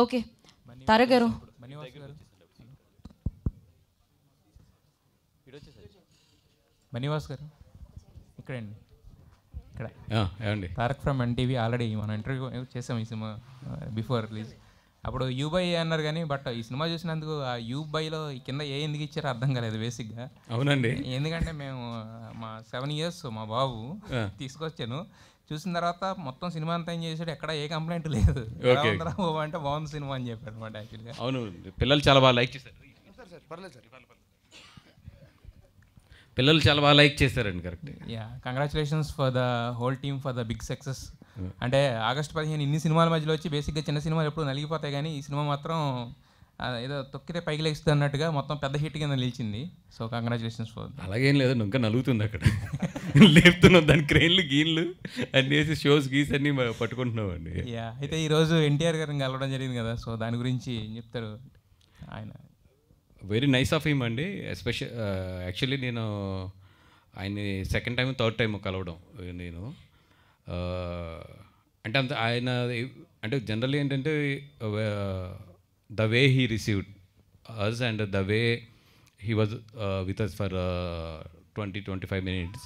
Okay Tarak గారు మణివాస్ గారు ఇక్కడ ఏమండి తారక్ ఫ్రమ్ ఎన్టీవీ ఆల్రెడీ మనం ఇంటర్వ్యూ చేసాం ఈ సినిమా బిఫోర్ రిలీజ్ అప్పుడు యూబై అన్నారు కానీ బట్ ఈ సినిమా చూసినందుకు ఆ యూబైలో కింద ఏ ఎందుకు ఇచ్చారో అర్థం కాలేదు బేసిక్గా అవునండి ఎందుకంటే మేము మా సెవెన్ ఇయర్స్ మా బాబు తీసుకొచ్చాను చూసిన తర్వాత మొత్తం సినిమా అంతా ఏం చేశాడు ఎక్కడ ఏ కంప్లైంట్ లేదు అంటే బాగుంది సినిమా అని చెప్పాడు అనమాట యాక్చువల్గా అవును పిల్లలు చాలా బాగా లైక్ చేశారు పిల్లలు చాలా బాగా లైక్ చేశారండి correct ya congratulations for the whole team for the big success అంటే ఆగస్ట్ పదిహేను ఇన్ని సినిమాల మధ్యలో వచ్చి బేసిక్గా చిన్న సినిమాలు ఎప్పుడు నలిగిపోతాయి కానీ ఈ సినిమా మాత్రం ఏదో తొక్కితే పైకి లేస్తుంది అన్నట్టుగా మొత్తం పెద్ద హిట్ కింద నిలిచింది సో కంగ్రాచులేషన్స్ ఫోర్ అలాగేం లేదు ఇంకా నలుగుతుంది అక్కడ లేపుతున్నాం దాని క్రెయిన్లు గీన్లు అన్ని వేసి షోస్ గీస్ అన్ని పట్టుకుంటున్నాం అండి యా అయితే ఈరోజు ఎన్టీఆర్ గారిని కలవడం జరిగింది కదా సో దాని గురించి చెప్తారు ఆయన వెరీ నైస్ ఆఫ్ హిమ్ అండి ఎస్పెషల్ యాక్చువల్లీ నేను ఆయన్ని సెకండ్ టైం థర్డ్ టైం కలవడం నేను అంటే అంత ఆయన అంటే జనరల్లీ ఏంటంటే the way he received us and the way he was uh, with us for uh, 20 25 minutes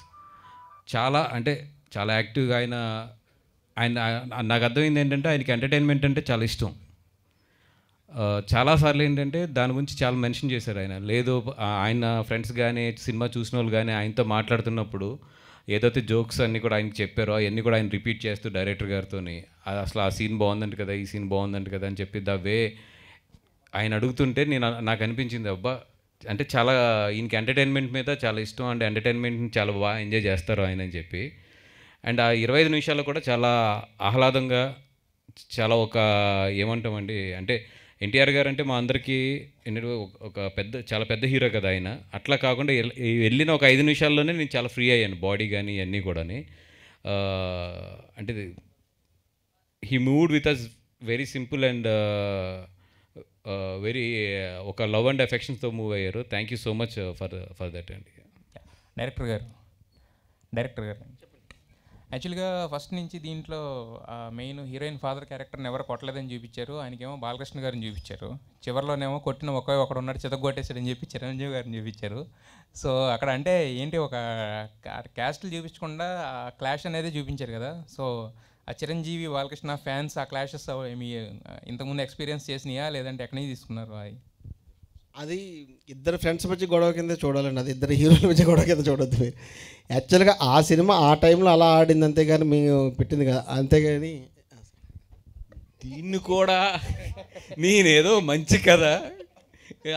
చాలా అంటే చాలా యాక్టివ్గా ఆయన ఆయన నాకు అర్థమైంది ఏంటంటే ఆయనకి ఎంటర్టైన్మెంట్ అంటే చాలా ఇష్టం చాలాసార్లు ఏంటంటే దాని గురించి చాలా మెన్షన్ చేశారు ఆయన లేదు ఆయన ఫ్రెండ్స్ కానీ సినిమా చూసిన వాళ్ళు కానీ ఆయనతో మాట్లాడుతున్నప్పుడు ఏదైతే జోక్స్ అన్నీ కూడా ఆయనకి చెప్పారో అవన్నీ కూడా ఆయన రిపీట్ చేస్తూ డైరెక్టర్ గారితో అసలు ఆ సీన్ బాగుందంట కదా ఈ సీన్ బాగుందంట కదా అని చెప్పి ద వే ఆయన అడుగుతుంటే నేను నాకు అనిపించింది అబ్బా అంటే చాలా ఈయనకి ఎంటర్టైన్మెంట్ మీద చాలా ఇష్టం అండ్ ఎంటర్టైన్మెంట్ చాలా బాగా ఎంజాయ్ చేస్తారు ఆయన అని చెప్పి అండ్ ఆ ఇరవై ఐదు నిమిషాలు కూడా చాలా ఆహ్లాదంగా చాలా ఒక ఏమంటామండి అంటే ఎన్టీఆర్ గారు అంటే మా అందరికీ ఒక పెద్ద చాలా పెద్ద హీరో కదా ఆయన అట్లా కాకుండా వెళ్ళిన ఒక ఐదు నిమిషాల్లోనే నేను చాలా ఫ్రీ అయ్యాను బాడీ కానీ అన్నీ కూడాని అంటే he moved with us very simple and very uh, uh, ఒక లవ్ అండ్ ఎఫెక్షన్స్తో మూవ్ అయ్యారు thank you so much for for that అండి డైరెక్టర్ గారు డైరెక్టర్ గారు యాక్చువల్గా ఫస్ట్ నుంచి దీంట్లో మెయిన్ హీరోయిన్ ఫాదర్ క్యారెక్టర్ని ఎవరు కొట్టలేదని చూపించారు ఆయనకేమో బాలకృష్ణ గారిని చూపించారు చివరిలోనేమో కొట్టిన ఒకే ఒకడు ఉన్నాడు అని చెప్పి చిరంజీవి గారిని చూపించారు సో అక్కడ అంటే ఏంటి ఒక క్యాస్ట్లు చూపించకుండా క్లాష్ అనేది చూపించారు కదా సో ఆ చిరంజీవి బాలకృష్ణ ఫ్యాన్స్ ఆ క్లాషెస్ మీ ఇంతకుముందు ఎక్స్పీరియన్స్ చేసినాయా లేదంటే ఎక్కడ నుంచి తీసుకున్నారు అది అది ఇద్దరు ఫ్రెండ్స్ మధ్య గొడవ కింద చూడాలండి అది ఇద్దరు హీరోల మధ్య గొడవ కింద చూడొద్దు మీరు యాక్చువల్గా ఆ సినిమా ఆ టైంలో అలా ఆడింది అంతేగాని మేము పెట్టింది కదా అంతేగాని దీన్ని కూడా నేనేదో మంచి కదా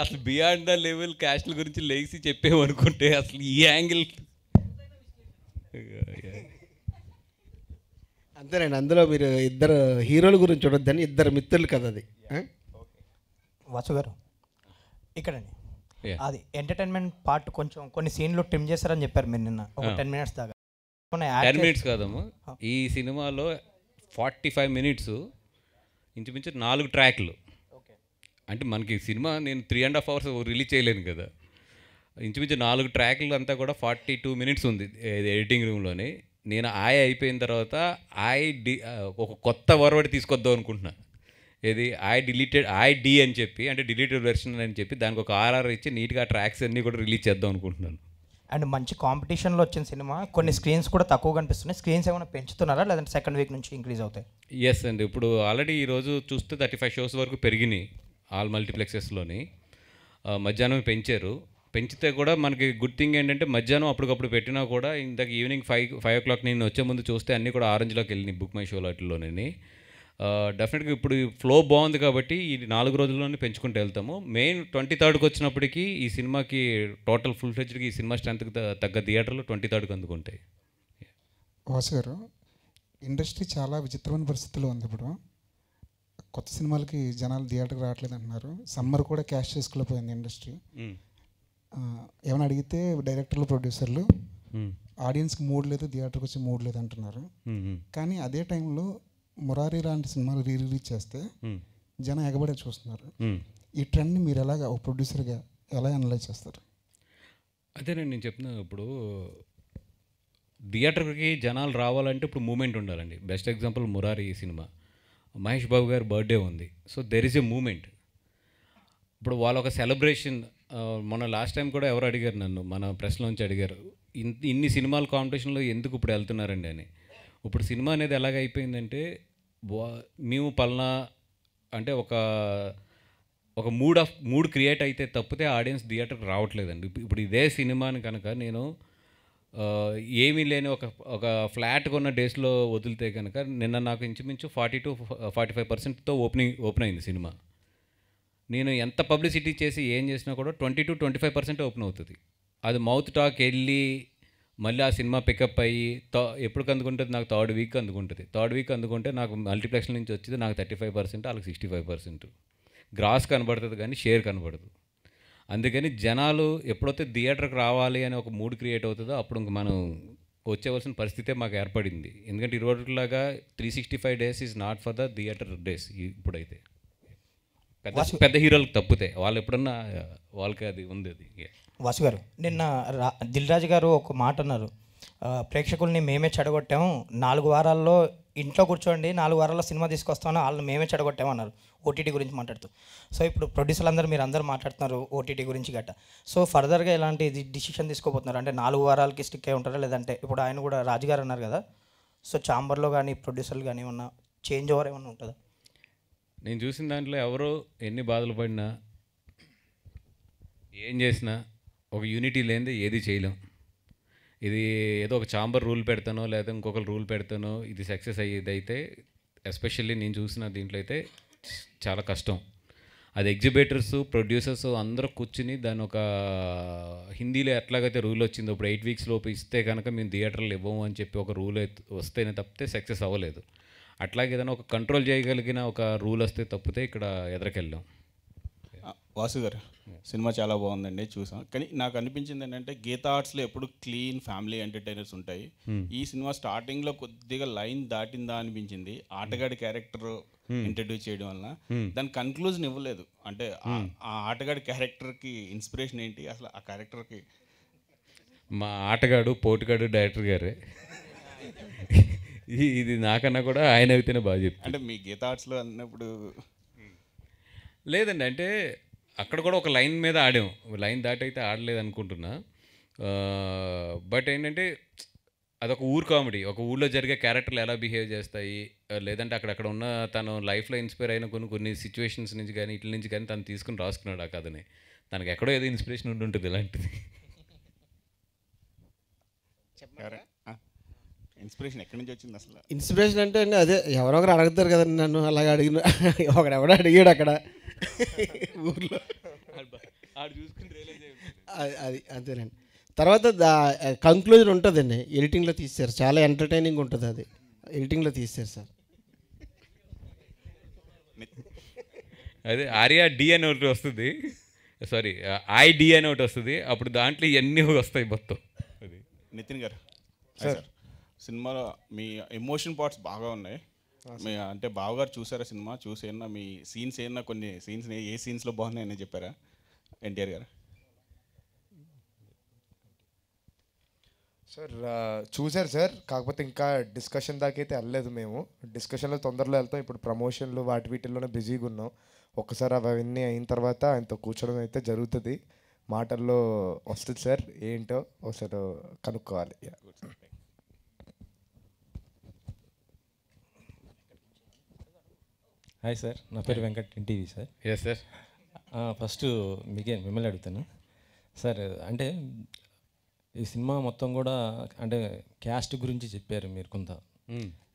అసలు బియాండ్ ద లెవెల్ క్యాస్ట్ల గురించి లేచి చెప్పేమనుకుంటే అసలు ఈ యాంగిల్ అంతేనండి అందులో మీరు ఇద్దరు హీరోల గురించి చూడొద్దని ఇద్దరు మిత్రులు కదా అది వాసు గారు ఇక్కడండి అది ఎంటర్టైన్మెంట్ పార్ట్ కొంచెం కొన్ని సీన్లు ట్రిమ్ చేశారని చెప్పారు మీరు నిన్న ఒక ah. టెన్ మినిట్స్ దాకా టెన్ మినిట్స్ కాదమ్మా ah. ఈ సినిమాలో ఫార్టీ ఫైవ్ మినిట్స్ ఇంచుమించు నాలుగు ట్రాక్లు అంటే మనకి సినిమా నేను three and half hours release చేయలేను కదా ఇంచుమించు నాలుగు ట్రాక్లు అంతా కూడా ఫార్టీ టూ మినిట్స్ ఉంది ఎడిటింగ్ రూమ్లోనే నేను ఆయ అయిపోయిన తర్వాత ఆయ డి ఒక కొత్త వరవడి తీసుకొద్దాం అనుకుంటున్నా ఏది ఐ డిలీటెడ్ ఐ డి అని చెప్పి అంటే డిలీటెడ్ వెర్షన్ అని చెప్పి దానికి ఒక ఆర్ఆర్ ఇచ్చి నీట్గా ట్రాక్స్ అన్నీ కూడా రిలీజ్ చేద్దాం అనుకుంటున్నాను అండ్ మంచి కాంపిటీషన్లో వచ్చిన సినిమా కొన్ని స్క్రీన్స్ కూడా తక్కువ కనిపిస్తున్నాయి స్క్రీన్స్ ఏమైనా పెంచుతున్నారా లేదంటే సెకండ్ వీక్ నుంచి ఇంక్రీజ్ అవుతాయి ఎస్ అండి ఇప్పుడు ఆల్రెడీ ఈరోజు చూస్తే థర్టీ ఫైవ్ షోస్ వరకు పెరిగినాయి ఆల్ మల్టీప్లెక్సెస్లోని మధ్యాహ్నం పెంచారు పెంచితే కూడా మనకి గుడ్ థింగ్ ఏంటంటే మధ్యాహ్నం అప్పటికప్పుడు పెట్టినా కూడా ఇంతకు evening five five o'clock నేను వచ్చే ముందు చూస్తే అన్నీ కూడా ఆరెంజ్లోకి వెళ్ళినాయి బుక్ మై షో వాటిలోనే డెఫినెట్గా ఇప్పుడు ఫ్లో బాగుంది కాబట్టి ఈ నాలుగు రోజుల్లోనే పెంచుకుంటూ వెళ్తాము మెయిన్ ట్వంటీ థర్డ్కి వచ్చినప్పటికీ ఈ సినిమాకి టోటల్ ఫుల్ ఫ్లెజ్డ్కి ఈ సినిమా స్ట్రెంత్కి తగ్గ థియేటర్లు ట్వంటీ థర్డ్కి అందుకుంటాయి వాసు గారు ఇండస్ట్రీ చాలా విచిత్రమైన పరిస్థితుల్లో ఉంది ఇప్పుడు కొత్త సినిమాలకి జనాలు థియేటర్కి రావట్లేదు అంటున్నారు సమ్మర్ కూడా క్యాష్ చేసుకోలేకపోయింది ఇండస్ట్రీ ఏమైనా అడిగితే డైరెక్టర్లు ప్రొడ్యూసర్లు ఆడియన్స్కి మూడ్ లేదు థియేటర్కి వచ్చి మూడ్ లేదు అంటున్నారు కానీ అదే టైంలో మురారి లాంటి సినిమాలు రీ రిలీజ్ చేస్తే జనం ఎగబడే చూస్తున్నారు ఈ ట్రెండ్ని మీరు ఎలాగ ఒక ప్రొడ్యూసర్గా ఎలా అనలైజ్ చేస్తారు అదేనండి నేను చెప్తున్నాను ఇప్పుడు థియేటర్కి జనాలు రావాలంటే ఇప్పుడు మూమెంట్ ఉండాలండి బెస్ట్ ఎగ్జాంపుల్ మురారి సినిమా మహేష్ బాబు గారి బర్త్డే ఉంది so there is a moment ఇప్పుడు వాళ్ళ ఒక సెలబ్రేషన్ మొన్న లాస్ట్ టైం కూడా ఎవరు అడిగారు నన్ను మన నుంచి అడిగారు ఇన్ని సినిమాల కాంపిటీషన్లో ఎందుకు ఇప్పుడు వెళ్తున్నారండి అని ఇప్పుడు సినిమా అనేది ఎలాగైపోయిందంటే మేము పలానా అంటే ఒక ఒక మూడ్ ఆఫ్ మూడ్ క్రియేట్ అయితే తప్పితే ఆడియన్స్ థియేటర్కి రావట్లేదండి ఇప్పుడు ఇదే సినిమాని కనుక నేను ఏమీ లేని ఒక ఒక ఫ్లాట్ కొన్న డేస్లో వదిలితే కనుక నిన్న నాకు ఇంచుమించు ఫార్టీ టు ఫార్టీ ఫైవ్ పర్సెంట్తో ఓపెనింగ్ ఓపెన్ అయింది సినిమా నేను ఎంత పబ్లిసిటీ చేసి ఏం చేసినా కూడా twenty two twenty five percent open అవుతుంది అది మౌత్ టాక్ వెళ్ళి మళ్ళీ ఆ సినిమా పికప్ అయ్యి ఎప్పుడు అందుకుంటుంది నాకు థర్డ్ వీక్ అందుకుంటుంది థర్డ్ వీక్ అందుకుంటే నాకు మల్టీప్లెక్స్ నుంచి వచ్చేది నాకు థర్టీ ఫైవ్ పర్సెంట్ వాళ్ళకి సిక్స్టీ ఫైవ్ పర్సెంట్ గ్రాస్ కనబడుతుంది కానీ షేర్ కనబడదు అందుకని జనాలు ఎప్పుడైతే థియేటర్కి రావాలి అని ఒక మూడ్ క్రియేట్ అవుతుందో అప్పుడు ఇంక మనం వచ్చేవలసిన పరిస్థితే మాకు ఏర్పడింది ఎందుకంటే ఇరవై రోజులాగా three sixty five days is not for the theatre days ఇప్పుడైతే పెద్ద పెద్ద హీరోలకు తప్పుతాయి వాళ్ళు ఎప్పుడన్నా వాళ్ళకి అది ఉంది అది వాసు గారు నిన్న రా దిల్రాజు గారు ఒక మాట అన్నారు ప్రేక్షకుల్ని మేమే చెడగొట్టాం నాలుగు వారాల్లో ఇంట్లో కూర్చోండి నాలుగు వారాల్లో సినిమా తీసుకొస్తామని వాళ్ళని మేమే అన్నారు ఓటీటీ గురించి మాట్లాడుతూ సో ఇప్పుడు ప్రొడ్యూసర్లు అందరూ మీరు అందరూ మాట్లాడుతున్నారు ఓటీటీ గురించి గట్ట సో ఫర్దర్గా ఎలాంటి డిసిషన్ తీసుకోబోతున్నారు అంటే నాలుగు వారాలకి స్టిక్ అయి ఉంటారా లేదంటే ఇప్పుడు ఆయన కూడా రాజుగారు అన్నారు కదా సో ఛాంబర్లో కానీ ప్రొడ్యూసర్లు కానీ ఏమన్నా చేంజ్ ఓవర్ ఏమన్నా ఉంటుందా నేను చూసిన దాంట్లో ఎవరో ఎన్ని బాధలు పడినా ఏం చేసినా ఒక యూనిటీ లేనిదే ఏది చేయలేం ఇది ఏదో ఒక చాంబర్ రూల్ పెడతానో లేదా ఇంకొకరు రూల్ పెడతానో ఇది సక్సెస్ అయ్యేది అయితే ఎస్పెషల్లీ నేను చూసిన దీంట్లో అయితే చాలా కష్టం అది ఎగ్జిబిటర్స్ ప్రొడ్యూసర్స్ అందరూ కూర్చుని దాని ఒక హిందీలో ఎట్లాగైతే రూల్ వచ్చిందో ఇప్పుడు ఎయిట్ వీక్స్ లోపు ఇస్తే కనుక మేము థియేటర్లు ఇవ్వము అని చెప్పి ఒక రూల్ వస్తేనే తప్పితే సక్సెస్ అవ్వలేదు అట్లాగే ఏదైనా ఒక కంట్రోల్ చేయగలిగిన ఒక రూల్ వస్తే తప్పితే ఇక్కడ ఎదరకెళ్ళాం వాసు గారు సినిమా చాలా బాగుందండి చూసాం కానీ నాకు అనిపించింది ఏంటంటే గీత ఆర్ట్స్లో ఎప్పుడు క్లీన్ ఫ్యామిలీ ఎంటర్టైనర్స్ ఉంటాయి ఈ సినిమా స్టార్టింగ్లో కొద్దిగా లైన్ దాటిందా అనిపించింది ఆటగాడి క్యారెక్టర్ ఇంట్రడ్యూస్ చేయడం వల్ల దాని కన్క్లూజన్ ఇవ్వలేదు అంటే ఆ ఆటగాడి క్యారెక్టర్కి ఇన్స్పిరేషన్ ఏంటి అసలు ఆ క్యారెక్టర్కి మా ఆటగాడు పోటుగాడు డైరెక్టర్ గారే ఇది నాకన్నా కూడా ఆయన అయితేనే బాగా చెప్తాను అంటే మీ గీత ఆర్ట్స్లో అన్నప్పుడు లేదండి అంటే అక్కడ కూడా ఒక లైన్ మీద ఆడాం లైన్ దాటి అయితే ఆడలేదు అనుకుంటున్నా బట్ ఏంటంటే అదొక ఊరు కామెడీ ఒక ఊళ్ళో జరిగే క్యారెక్టర్లు ఎలా బిహేవ్ చేస్తాయి లేదంటే అక్కడక్కడ ఉన్న తను లైఫ్లో ఇన్స్పైర్ అయిన కొన్ని కొన్ని సిచ్యువేషన్స్ నుంచి కానీ ఇట్ల నుంచి కానీ తను తీసుకుని రాసుకున్నాడు ఆ కథని తనకు ఎక్కడో ఏదో ఇన్స్పిరేషన్ ఉంటుంది ఇలాంటిది చెప్పారా ఇన్స్పిరేషన్ ఎక్కడి నుంచి వచ్చింది అసలు ఇన్స్పిరేషన్ అంటే అండి అదే ఎవరో ఒకరు అడుగుతారు కదండి నన్ను అలాగ అడిగిన ఒకడెవడో అడిగాడు అక్కడ ఊర్లో అది అంతేనండి తర్వాత దా కంక్లూజన్ ఉంటుందండి ఎడిటింగ్లో తీసారు చాలా ఎంటర్టైనింగ్ ఉంటుంది అది ఎడిటింగ్లో తీసారు సార్ అదే ఆర్యా డి అని ఒకటి వస్తుంది సారీ ఐడి అని ఒకటి వస్తుంది అప్పుడు దాంట్లో ఇవన్నీ వస్తాయి మొత్తం నితిన్ గారు సార్ సినిమాలో మీ ఎమోషన్ పార్ట్స్ బాగా ఉన్నాయి మీ అంటే బావగారు చూసారా సినిమా చూసి ఏమన్నా మీ సీన్స్ ఏమన్నా కొన్ని సీన్స్ ఏ సీన్స్లో బాగున్నాయని చెప్పారా ఎన్టీఆర్ గారు సార్ చూసారు సార్ కాకపోతే ఇంకా డిస్కషన్ దాకైతే వెళ్ళలేదు మేము డిస్కషన్లో తొందరలో వెళ్తాం ఇప్పుడు ప్రమోషన్లు వాటి వీటిల్లోనే బిజీగా ఉన్నాం ఒక్కసారి అవన్నీ అయిన తర్వాత ఆయనతో కూర్చోడం అయితే జరుగుతుంది మాటల్లో వస్తుంది సార్ ఏంటో ఒకసారి కనుక్కోవాలి హాయ్ సార్ నా పేరు Venkat NTV sir yes sir first మీకే మిమ్మల్ని అడుగుతాను సార్ అంటే ఈ సినిమా మొత్తం కూడా అంటే క్యాస్ట్ గురించి చెప్పారు మీరు కొంత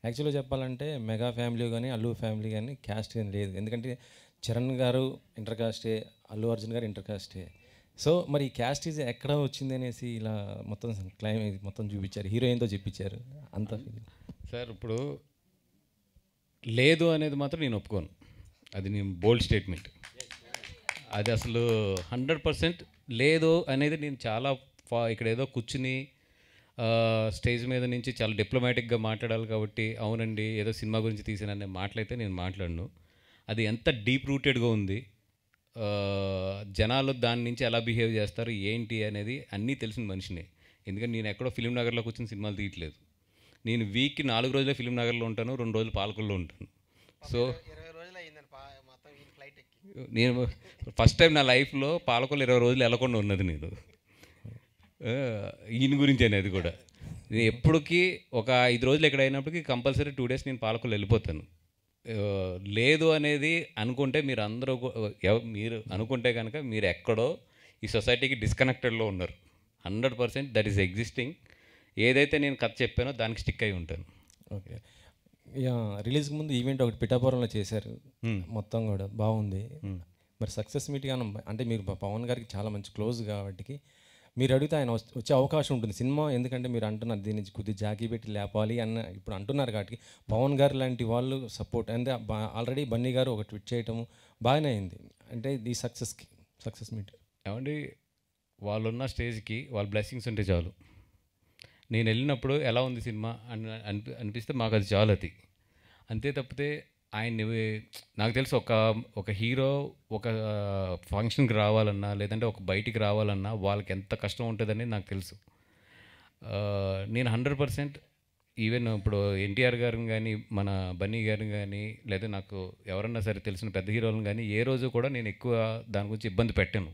యాక్చువల్గా hmm. చెప్పాలంటే మెగా ఫ్యామిలీ కానీ అల్లు ఫ్యామిలీ కానీ క్యాస్ట్ కానీ లేదు ఎందుకంటే చరణ్ గారు ఇంటర్ కాస్టే అల్లు అర్జున్ గారు ఇంటర్ కాస్టే సో మరి ఈ క్యాస్ట్ ఇది ఎక్కడ వచ్చింది అనేసి ఇలా మొత్తం క్లైమ్ మొత్తం చూపించారు హీరోయిన్తో చెప్పించారు అంత సార్ ఇప్పుడు లేదు అనేది మాత్రం నేను ఒప్పుకోను అది నేను బోల్డ్ స్టేట్మెంట్ అది అసలు హండ్రెడ్ పర్సెంట్ లేదు అనేది నేను చాలా ఇక్కడ ఏదో కూర్చుని స్టేజ్ మీద నుంచి చాలా డిప్లొమాటిక్గా మాట్లాడాలి కాబట్టి అవునండి ఏదో సినిమా గురించి తీసాననే మాటలైతే నేను మాట్లాడను అది ఎంత డీప్ రూటెడ్గా ఉంది జనాలు దాని నుంచి ఎలా బిహేవ్ చేస్తారు ఏంటి అనేది అన్నీ తెలిసిన మనిషినే ఎందుకంటే నేను ఎక్కడో ఫిలిం నగర్లో కూర్చొని సినిమాలు తీయట్లేదు నేను వీక్కి నాలుగు రోజుల ఫిలిం నగర్లో ఉంటాను రెండు రోజులు పాలకుల్లో ఉంటాను సో నేను ఫస్ట్ టైం నా లైఫ్లో పాలకులు ఇరవై రోజులు వెళ్ళకుండా ఉన్నది నేను ఈయన గురించి అనేది కూడా నేను ఎప్పటికీ ఒక ఐదు రోజులు ఎక్కడ అయినప్పటికీ కంపల్సరీ టూ డేస్ నేను పాలకులు వెళ్ళిపోతాను లేదు అనేది అనుకుంటే మీరు అందరూ మీరు అనుకుంటే కనుక మీరు ఎక్కడో ఈ సొసైటీకి డిస్కనెక్టెడ్లో ఉన్నారు hundred percent that is existing ఏదైతే నేను కథ చెప్పానో దానికి స్టిక్ అయి ఉంటాను ఓకే రిలీజ్ ముందు ఈవెంట్ ఒకటి పిఠాపురంలో చేశారు మొత్తం కూడా బాగుంది మరి సక్సెస్ మీట్ కానీ అంటే మీరు పవన్ గారికి చాలా మంచి క్లోజ్ కాబట్టి మీరు అడిగితే ఆయన వచ్చే అవకాశం ఉంటుంది సినిమా ఎందుకంటే మీరు అంటున్నారు నుంచి కొద్దిగా జాకీ పెట్టి లేపాలి అన్న ఇప్పుడు అంటున్నారు కాబట్టి పవన్ గారు లాంటి వాళ్ళు సపోర్ట్ అంటే ఆల్రెడీ బన్నీ గారు ఒక ట్విట్ చేయటము బాగానే అయింది అంటే ఈ సక్సెస్కి సక్సెస్ మీట్ ఏమండి ఉన్న స్టేజ్కి వాళ్ళ బ్లెస్సింగ్స్ ఉంటే చాలు నేను వెళ్ళినప్పుడు ఎలా ఉంది సినిమా అని అనిపి అనిపిస్తే మాకు అది చాలు అది అంతే తప్పితే ఆయన నాకు తెలిసి ఒక ఒక హీరో ఒక ఫంక్షన్కి రావాలన్నా లేదంటే ఒక బయటికి రావాలన్నా వాళ్ళకి ఎంత కష్టం ఉంటుందని నాకు తెలుసు నేను హండ్రెడ్ పర్సెంట్ ఈవెన్ ఇప్పుడు ఎన్టీఆర్ గారిని కానీ మన బన్నీ గారిని కానీ లేదా నాకు ఎవరన్నా సరే తెలిసిన పెద్ద హీరోలను కానీ ఏ రోజు కూడా నేను ఎక్కువ దాని గురించి ఇబ్బంది పెట్టాను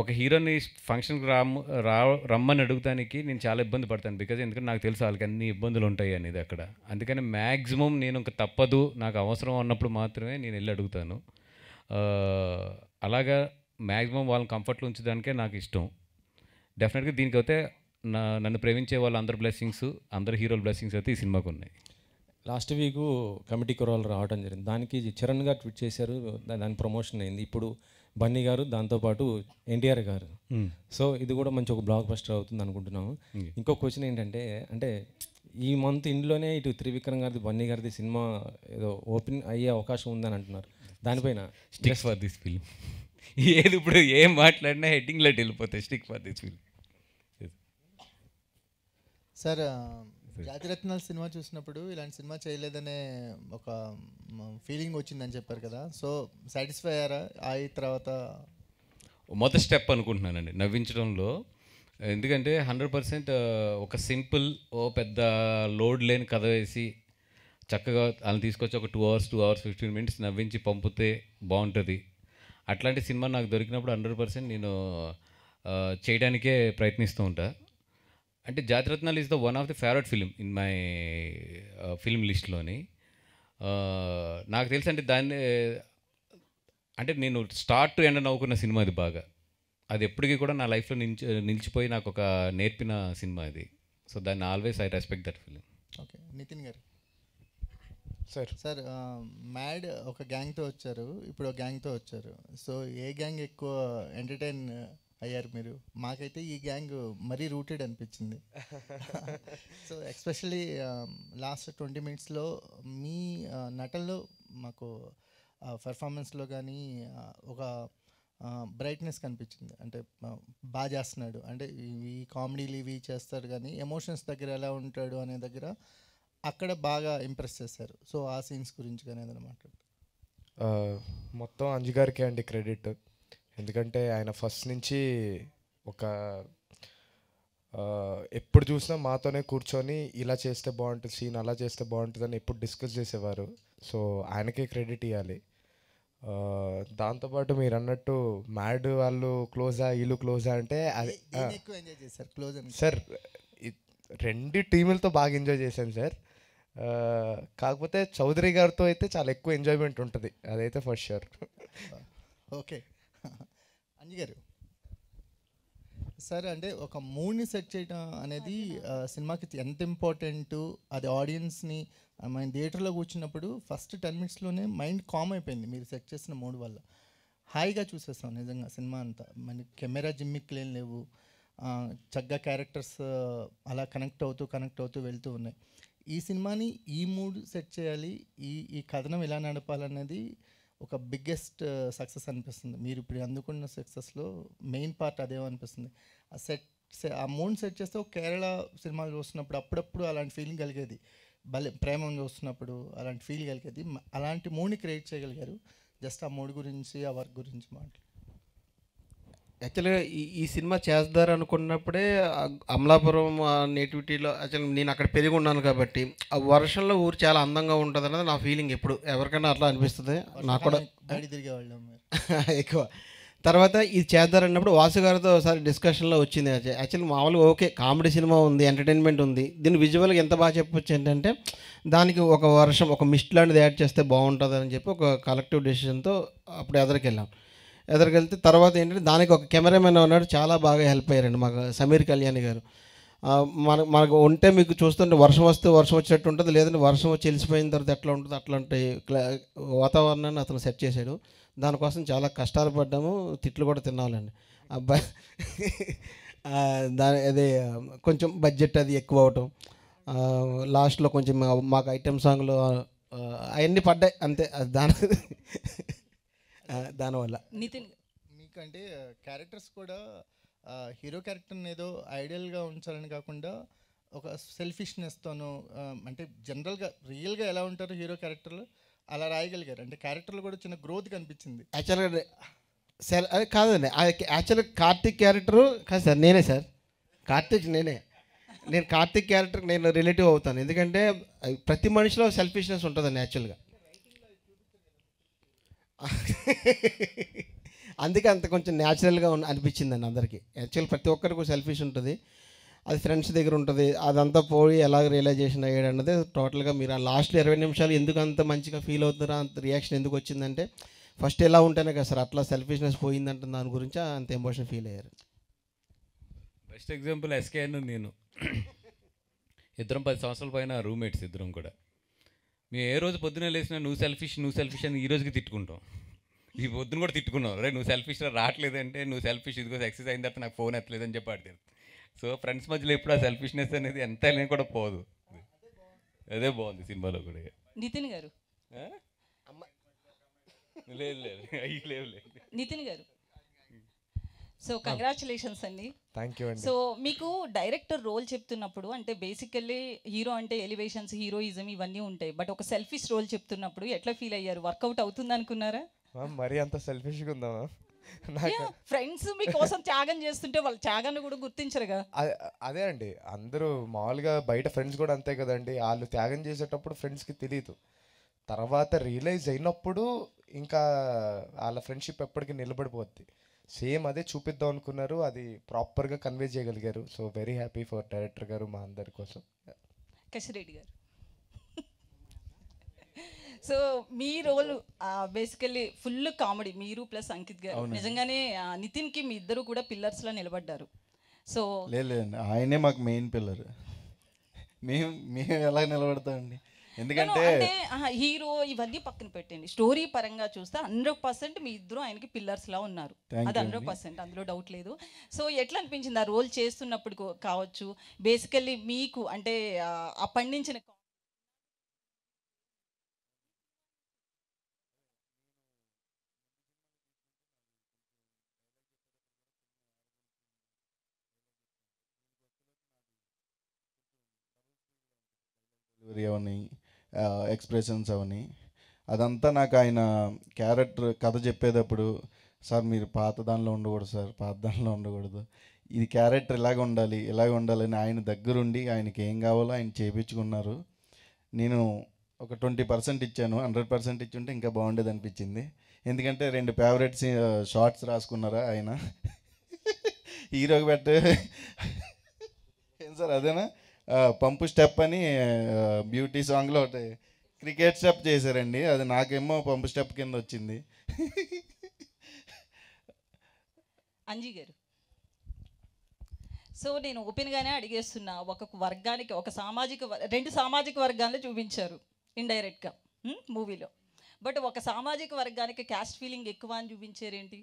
ఒక హీరోని ఫంక్షన్కి రామ్ రా రమ్మని అడుగుతానికి నేను చాలా ఇబ్బంది పడతాను బికాజ్ ఎందుకంటే నాకు తెలుసు వాళ్ళకి అన్ని ఇబ్బందులు ఉంటాయి అనేది అక్కడ అందుకని మ్యాక్సిమం నేను ఇంకా తప్పదు నాకు అవసరం అన్నప్పుడు మాత్రమే నేను వెళ్ళి అడుగుతాను అలాగా మ్యాక్సిమం వాళ్ళని కంఫర్ట్లో ఉంచడానికే నాకు ఇష్టం డెఫినెట్గా దీనికి అయితే నన్ను ప్రేమించే వాళ్ళ అందరి బ్లెస్సింగ్స్ అందరి హీరోల బ్లెస్సింగ్స్ అయితే ఈ సినిమాకు ఉన్నాయి లాస్ట్ వీక్ కమిటీ కురాలు రావడం జరిగింది దానికి చరణ్ గారు ట్వీట్ చేశారు దాని ప్రమోషన్ అయింది ఇప్పుడు బన్నీ గారు దాంతోపాటు ఎన్టీఆర్ గారు సో ఇది కూడా మంచి ఒక బ్లాక్ బస్టర్ అవుతుంది అనుకుంటున్నాము ఇంకో క్వశ్చన్ ఏంటంటే అంటే ఈ మంత్ ఇందులోనే ఇటు త్రివిక్రమ్ గారిది బన్నీ గారిది సినిమా ఏదో ఓపెన్ అయ్యే అవకాశం ఉందని అంటున్నారు దానిపైన స్టిక్ ఫర్ దిస్ ఫిలిం ఏది ఇప్పుడు ఏం మాట్లాడినా హెడ్డింగ్లోకి వెళ్ళిపోతాయి stick for this film sir Jathiratnalu సినిమా చూసినప్పుడు ఇలాంటి సినిమా చేయలేదనే ఒక ఫీలింగ్ వచ్చిందని చెప్పారు కదా సో సాటిస్ఫై అయ్యారా ఆ తర్వాత మొదటి స్టెప్ అనుకుంటున్నానండి నవ్వించడంలో ఎందుకంటే హండ్రెడ్ పర్సెంట్ ఒక సింపుల్ ఓ పెద్ద లోడ్ లేని కథ వేసి చక్కగా అలా తీసుకొచ్చి ఒక two hours two hours fifteen minutes నవ్వించి పంపితే బాగుంటుంది అట్లాంటి సినిమా నాకు దొరికినప్పుడు హండ్రెడ్ పర్సెంట్ నేను చేయడానికే ప్రయత్నిస్తూ ఉంటాను అంటే Jathiratnalu is the one of the favourite film in my film లిస్ట్లోని నాకు తెలిసి అంటే దాన్ని అంటే నేను స్టార్ట్ టు ఎండ్ నవ్వుకున్న సినిమా అది బాగా అది ఎప్పటికీ కూడా నా లైఫ్లో నిలిచి నిలిచిపోయి నాకు ఒక నేర్పిన సినిమా అది సో దాన్ని always I respect that film okay Nithin గారు సార్ సార్ మ్యాడ్ ఒక గ్యాంగ్తో వచ్చారు ఇప్పుడు ఒక గ్యాంగ్తో వచ్చారు సో ఏ గ్యాంగ్ ఎక్కువ ఎంటర్టైన్ అయ్యారు మీరు మాకైతే ఈ గ్యాంగ్ మరీ రూటెడ్ అనిపించింది సో ఎస్పెషలీ లాస్ట్ ట్వంటీ మినిట్స్లో మీ uh, నటనలో మాకు పెర్ఫార్మెన్స్లో uh, కానీ uh, ఒక బ్రైట్నెస్ కనిపించింది అంటే బాగా చేస్తున్నాడు అంటే ఈ కామెడీలు ఇవి చేస్తాడు కానీ ఎమోషన్స్ దగ్గర ఎలా ఉంటాడు అనే దగ్గర అక్కడ బాగా ఇంప్రెస్ చేశారు సో ఆ సీన్స్ గురించి కానీ ఏదైనా మాట్లాడతారు మొత్తం అంజు గారికి అండి క్రెడిట్ ఎందుకంటే ఆయన ఫస్ట్ నుంచి ఒక ఎప్పుడు చూసినా మాతోనే కూర్చొని ఇలా చేస్తే బాగుంటుంది సీన్ అలా చేస్తే బాగుంటుంది అని ఎప్పుడు డిస్కస్ చేసేవారు సో ఆయనకే క్రెడిట్ ఇవ్వాలి దాంతోపాటు మీరు అన్నట్టు మ్యాడ్ వాళ్ళు క్లోజా వీళ్ళు క్లోజా అంటే అది సార్ రెండు టీములతో బాగా ఎంజాయ్ చేశాను సార్ కాకపోతే చౌదరి గారితో అయితే చాలా ఎక్కువ ఎంజాయ్మెంట్ ఉంటుంది అదైతే ఫస్ట్ షూర్ ఓకే అంజగారు సార్ అంటే ఒక మూడ్ని సెట్ చేయడం అనేది సినిమాకి ఎంత ఇంపార్టెంట్ అది ఆడియన్స్ని మన థియేటర్లో కూర్చున్నప్పుడు ఫస్ట్ టెన్ మినిట్స్లోనే మైండ్ కామ్ అయిపోయింది మీరు సెట్ చేసిన మూడ్ వల్ల హాయిగా చూసేస్తాం నిజంగా సినిమా అంతా మన కెమెరా జిమ్మిక్లేం లేవు చక్కగా క్యారెక్టర్స్ అలా కనెక్ట్ అవుతూ కనెక్ట్ అవుతూ వెళ్తూ ఉన్నాయి ఈ సినిమాని ఈ మూడ్ సెట్ చేయాలి ఈ ఈ కథనం ఎలా నడపాలన్నది ఒక బిగ్గెస్ట్ సక్సెస్ uh, అనిపిస్తుంది మీరు ఇప్పుడు అందుకున్న సక్సెస్లో మెయిన్ పార్ట్ అనిపిస్తుంది ఆ సెట్ ఆ మూడ్ సెట్ చేస్తే ఒక కేరళ సినిమాలు చూస్తున్నప్పుడు అప్పుడప్పుడు అలాంటి ఫీలింగ్ కలిగేది భలే ప్రేమం చూస్తున్నప్పుడు అలాంటి ఫీల్ కలిగేది అలాంటి మూడ్ని క్రియేట్ చేయగలిగారు జస్ట్ ఆ మూడు గురించి ఆ వర్క్ గురించి మాట్లాడు యాక్చువల్గా ఈ ఈ సినిమా చేస్తారు అనుకున్నప్పుడే అమలాపురం నేటివిటీలో యాక్చువల్ నేను అక్కడ పెరిగి ఉన్నాను కాబట్టి ఆ వర్షంలో ఊరు చాలా అందంగా ఉంటుంది అనేది నా ఫీలింగ్ ఎప్పుడు ఎవరికైనా అట్లా అనిపిస్తుంది నాకు కూడా ఎక్కువ తర్వాత ఇది చేద్దారన్నప్పుడు వాసు గారితో ఒకసారి డిస్కషన్లో వచ్చింది యాక్చువల్ మామూలుగా ఓకే కామెడీ సినిమా ఉంది ఎంటర్టైన్మెంట్ ఉంది దీన్ని విజువల్గా ఎంత బాగా చెప్పొచ్చు ఏంటంటే దానికి ఒక వర్షం ఒక మిస్ట్ లాంటిది యాడ్ చేస్తే బాగుంటుంది అని చెప్పి ఒక కలెక్టివ్ డెసిషన్తో అప్పుడు ఎదరికెళ్ళాం ఎదరికెళ్తే తర్వాత ఏంటంటే దానికి ఒక కెమెరామెన్ ఉన్నాడు చాలా బాగా హెల్ప్ అయ్యారండి మాకు సమీర్ కళ్యాణ్ గారు మన మనకు ఉంటే మీకు చూస్తుంటే వర్షం వస్తే వర్షం వచ్చినట్టు ఉంటుంది లేదంటే వర్షం వచ్చి తర్వాత ఎట్లా ఉంటుంది అట్లాంటి వాతావరణాన్ని అతను సెట్ చేశాడు దానికోసం చాలా కష్టాలు పడ్డాము తిట్లు కూడా తినాలండి అబ్బాయి దాని అదే కొంచెం బడ్జెట్ అది ఎక్కువ అవటం లాస్ట్లో కొంచెం మాకు ఐటెం సాంగ్లు అవన్నీ పడ్డాయి అంతే దాని దానివల్ల నితిన్ మీకంటే క్యారెక్టర్స్ కూడా హీరో క్యారెక్టర్ని ఏదో ఐడియల్గా ఉంచాలని కాకుండా ఒక సెల్ఫిష్నెస్తోను అంటే జనరల్గా రియల్గా ఎలా ఉంటారు హీరో క్యారెక్టర్లు అలా రాయగలిగారు అంటే క్యారెక్టర్లు కూడా చిన్న గ్రోత్ కనిపించింది యాక్చువల్గా సార్ అది కాదండి యాక్చువల్గా కార్తిక్ క్యారెక్టర్ కాదు సార్ నేనే సార్ కార్తిక్ నేనే నేను కార్తిక్ క్యారెక్టర్కి నేను రిలేటివ్ అవుతాను ఎందుకంటే ప్రతి మనిషిలో సెల్ఫిష్నెస్ ఉంటుందండి యాక్చువల్గా అందుకే అంత కొంచెం న్యాచురల్గా అండి అందరికీ యాక్చువల్ ప్రతి ఒక్కరికి సెల్ఫిష్ ఉంటుంది అది ఫ్రెండ్స్ దగ్గర ఉంటుంది అదంతా పోయి ఎలా రియలైజేషన్ అయ్యాడు అన్నది టోటల్గా మీరు ఆ లాస్ట్ ఇరవై నిమిషాలు ఎందుకు అంత మంచిగా ఫీల్ అవుతున్నారా అంత రియాక్షన్ ఎందుకు వచ్చిందంటే ఫస్ట్ ఎలా ఉంటేనే కదా సార్ అట్లా సెల్ఫిష్నెస్ పోయిందంట దాని గురించి అంత ఎమోషన్ ఫీల్ అయ్యారు బెస్ట్ ఎగ్జాంపుల్ ఎస్కేను నేను ఇద్దరం పది సంవత్సరాల పైన రూమ్మేట్స్ ఇద్దరం కూడా మేము ఏ రోజు పొద్దున లేచినా నువ్వు సెల్ఫిష్ నువ్వు సెల్ఫిష్ అని ఈ రోజుకి తిట్టుకుంటాం ఈ పొద్దున కూడా తిట్టుకున్నావు రే నువ్వు సెల్ఫిష్ రావట్లేదు అంటే నువ్వు సెల్ఫిష్ ఇదిగో ఎక్సర్సైజ్ అయిన తర్వాత నాకు ఫోన్ అని చెప్పి అడిగారు సో ఫ్రెండ్స్ మధ్యలో ఎప్పుడు ఆ సెల్ఫిష్నెస్ అనేది ఎంత అయినా కూడా పోదు అదే బాగుంది సినిమాలో కూడా నితిన్ గారు లేదు లేదు అయ్యి లేవు లేదు నితిన్ గారు సో కంగ్రాచులేషన్స్ అండి థ్యాంక్ యూ సో మీకు డైరెక్టర్ రోల్ చెప్తున్నప్పుడు అంటే బేసికల్లీ హీరో అంటే ఎలివేషన్స్ హీరోయిజం ఇవన్నీ ఉంటాయి బట్ ఒక సెల్ఫిష్ రోల్ చెప్తున్నప్పుడు ఎట్లా ఫీల్ అయ్యారు వర్కౌట్ అవుతుంది అనుకున్నారా మరి మరీ అంత సెల్ఫిష్గా ఉందా మ్యామ్ నాకు ఫ్రెండ్స్ మీకోసం త్యాగం చేస్తుంటే వాళ్ళు త్యాగాన్ని కూడా గుర్తించరుగా అదే అండి అందరూ మామూలుగా బయట ఫ్రెండ్స్ కూడా అంతే కదండి వాళ్ళు త్యాగం చేసేటప్పుడు ఫ్రెండ్స్కి తెలియదు తర్వాత రియలైజ్ అయినప్పుడు ఇంకా వాళ్ళ ఫ్రెండ్షిప్ ఎప్పటికీ నిలబడిపోద్ది సేమ్ అదే చూపిద్దాం అనుకున్నారు అది ప్రాపర్గా కన్వే చేయగలిగారు so very happy for director గారు మా అందరి కోసం గారు సో మీ రోల్ బేసికల్లీ ఫుల్ కామెడీ మీరు ప్లస్ అంకిత్ గారు నిజంగానే నితిన్ కి మీ ఇద్దరు కూడా పిల్లర్స్ లా నిలబడ్డారు సో లేదు ఆయనే మాకు మెయిన్ పిల్లర్ మేము మేము ఎలా అండి ఎందుకంటే హీరో ఇవన్నీ పక్కన పెట్టండి స్టోరీ పరంగా చూస్తే హండ్రెడ్ పర్సెంట్ మీ ఇద్దరు ఆయనకి పిల్లర్స్ లా ఉన్నారు అది హండ్రెడ్ పర్సెంట్ అందులో డౌట్ లేదు సో ఎట్లా అనిపించింది ఆ రోల్ చేస్తున్నప్పుడు కావచ్చు బేసికల్లీ మీకు అంటే ఆ పండించిన డెలివరీ అవని ఎక్స్ప్రెషన్స్ అవని అదంతా నాకు ఆయన క్యారెక్టర్ కథ చెప్పేటప్పుడు సార్ మీరు పాత దానిలో ఉండకూడదు సార్ పాత దానిలో ఉండకూడదు ఇది క్యారెక్టర్ ఇలాగ ఉండాలి ఇలాగ ఉండాలని ఆయన దగ్గరుండి ఆయనకి ఏం కావాలో ఆయన చేయించుకున్నారు నేను ఒక ట్వంటీ పర్సెంట్ ఇచ్చాను హండ్రెడ్ పర్సెంట్ ఇచ్చి ఉంటే ఇంకా బాగుండేది అనిపించింది ఎందుకంటే రెండు ఫేవరెట్ షార్ట్స్ రాసుకున్నారా ఆయన హీరోకి పెట్టే ఏం సార్ అదేనా పంపు స్టెప్ అని బ్యూటీ సాంగ్లో ఒకటి క్రికెట్ స్టెప్ చేశారండి అది నాకేమో పంపు స్టెప్ కింద వచ్చింది అంజీ గారు సో నేను ఓపెన్గానే అడిగేస్తున్నా ఒక వర్గానికి ఒక సామాజిక రెండు సామాజిక వర్గాలను చూపించారు ఇండైరెక్ట్గా మూవీలో బట్ ఒక సామాజిక వర్గానికి క్యాస్ట్ ఫీలింగ్ ఎక్కువ అని చూపించారేంటి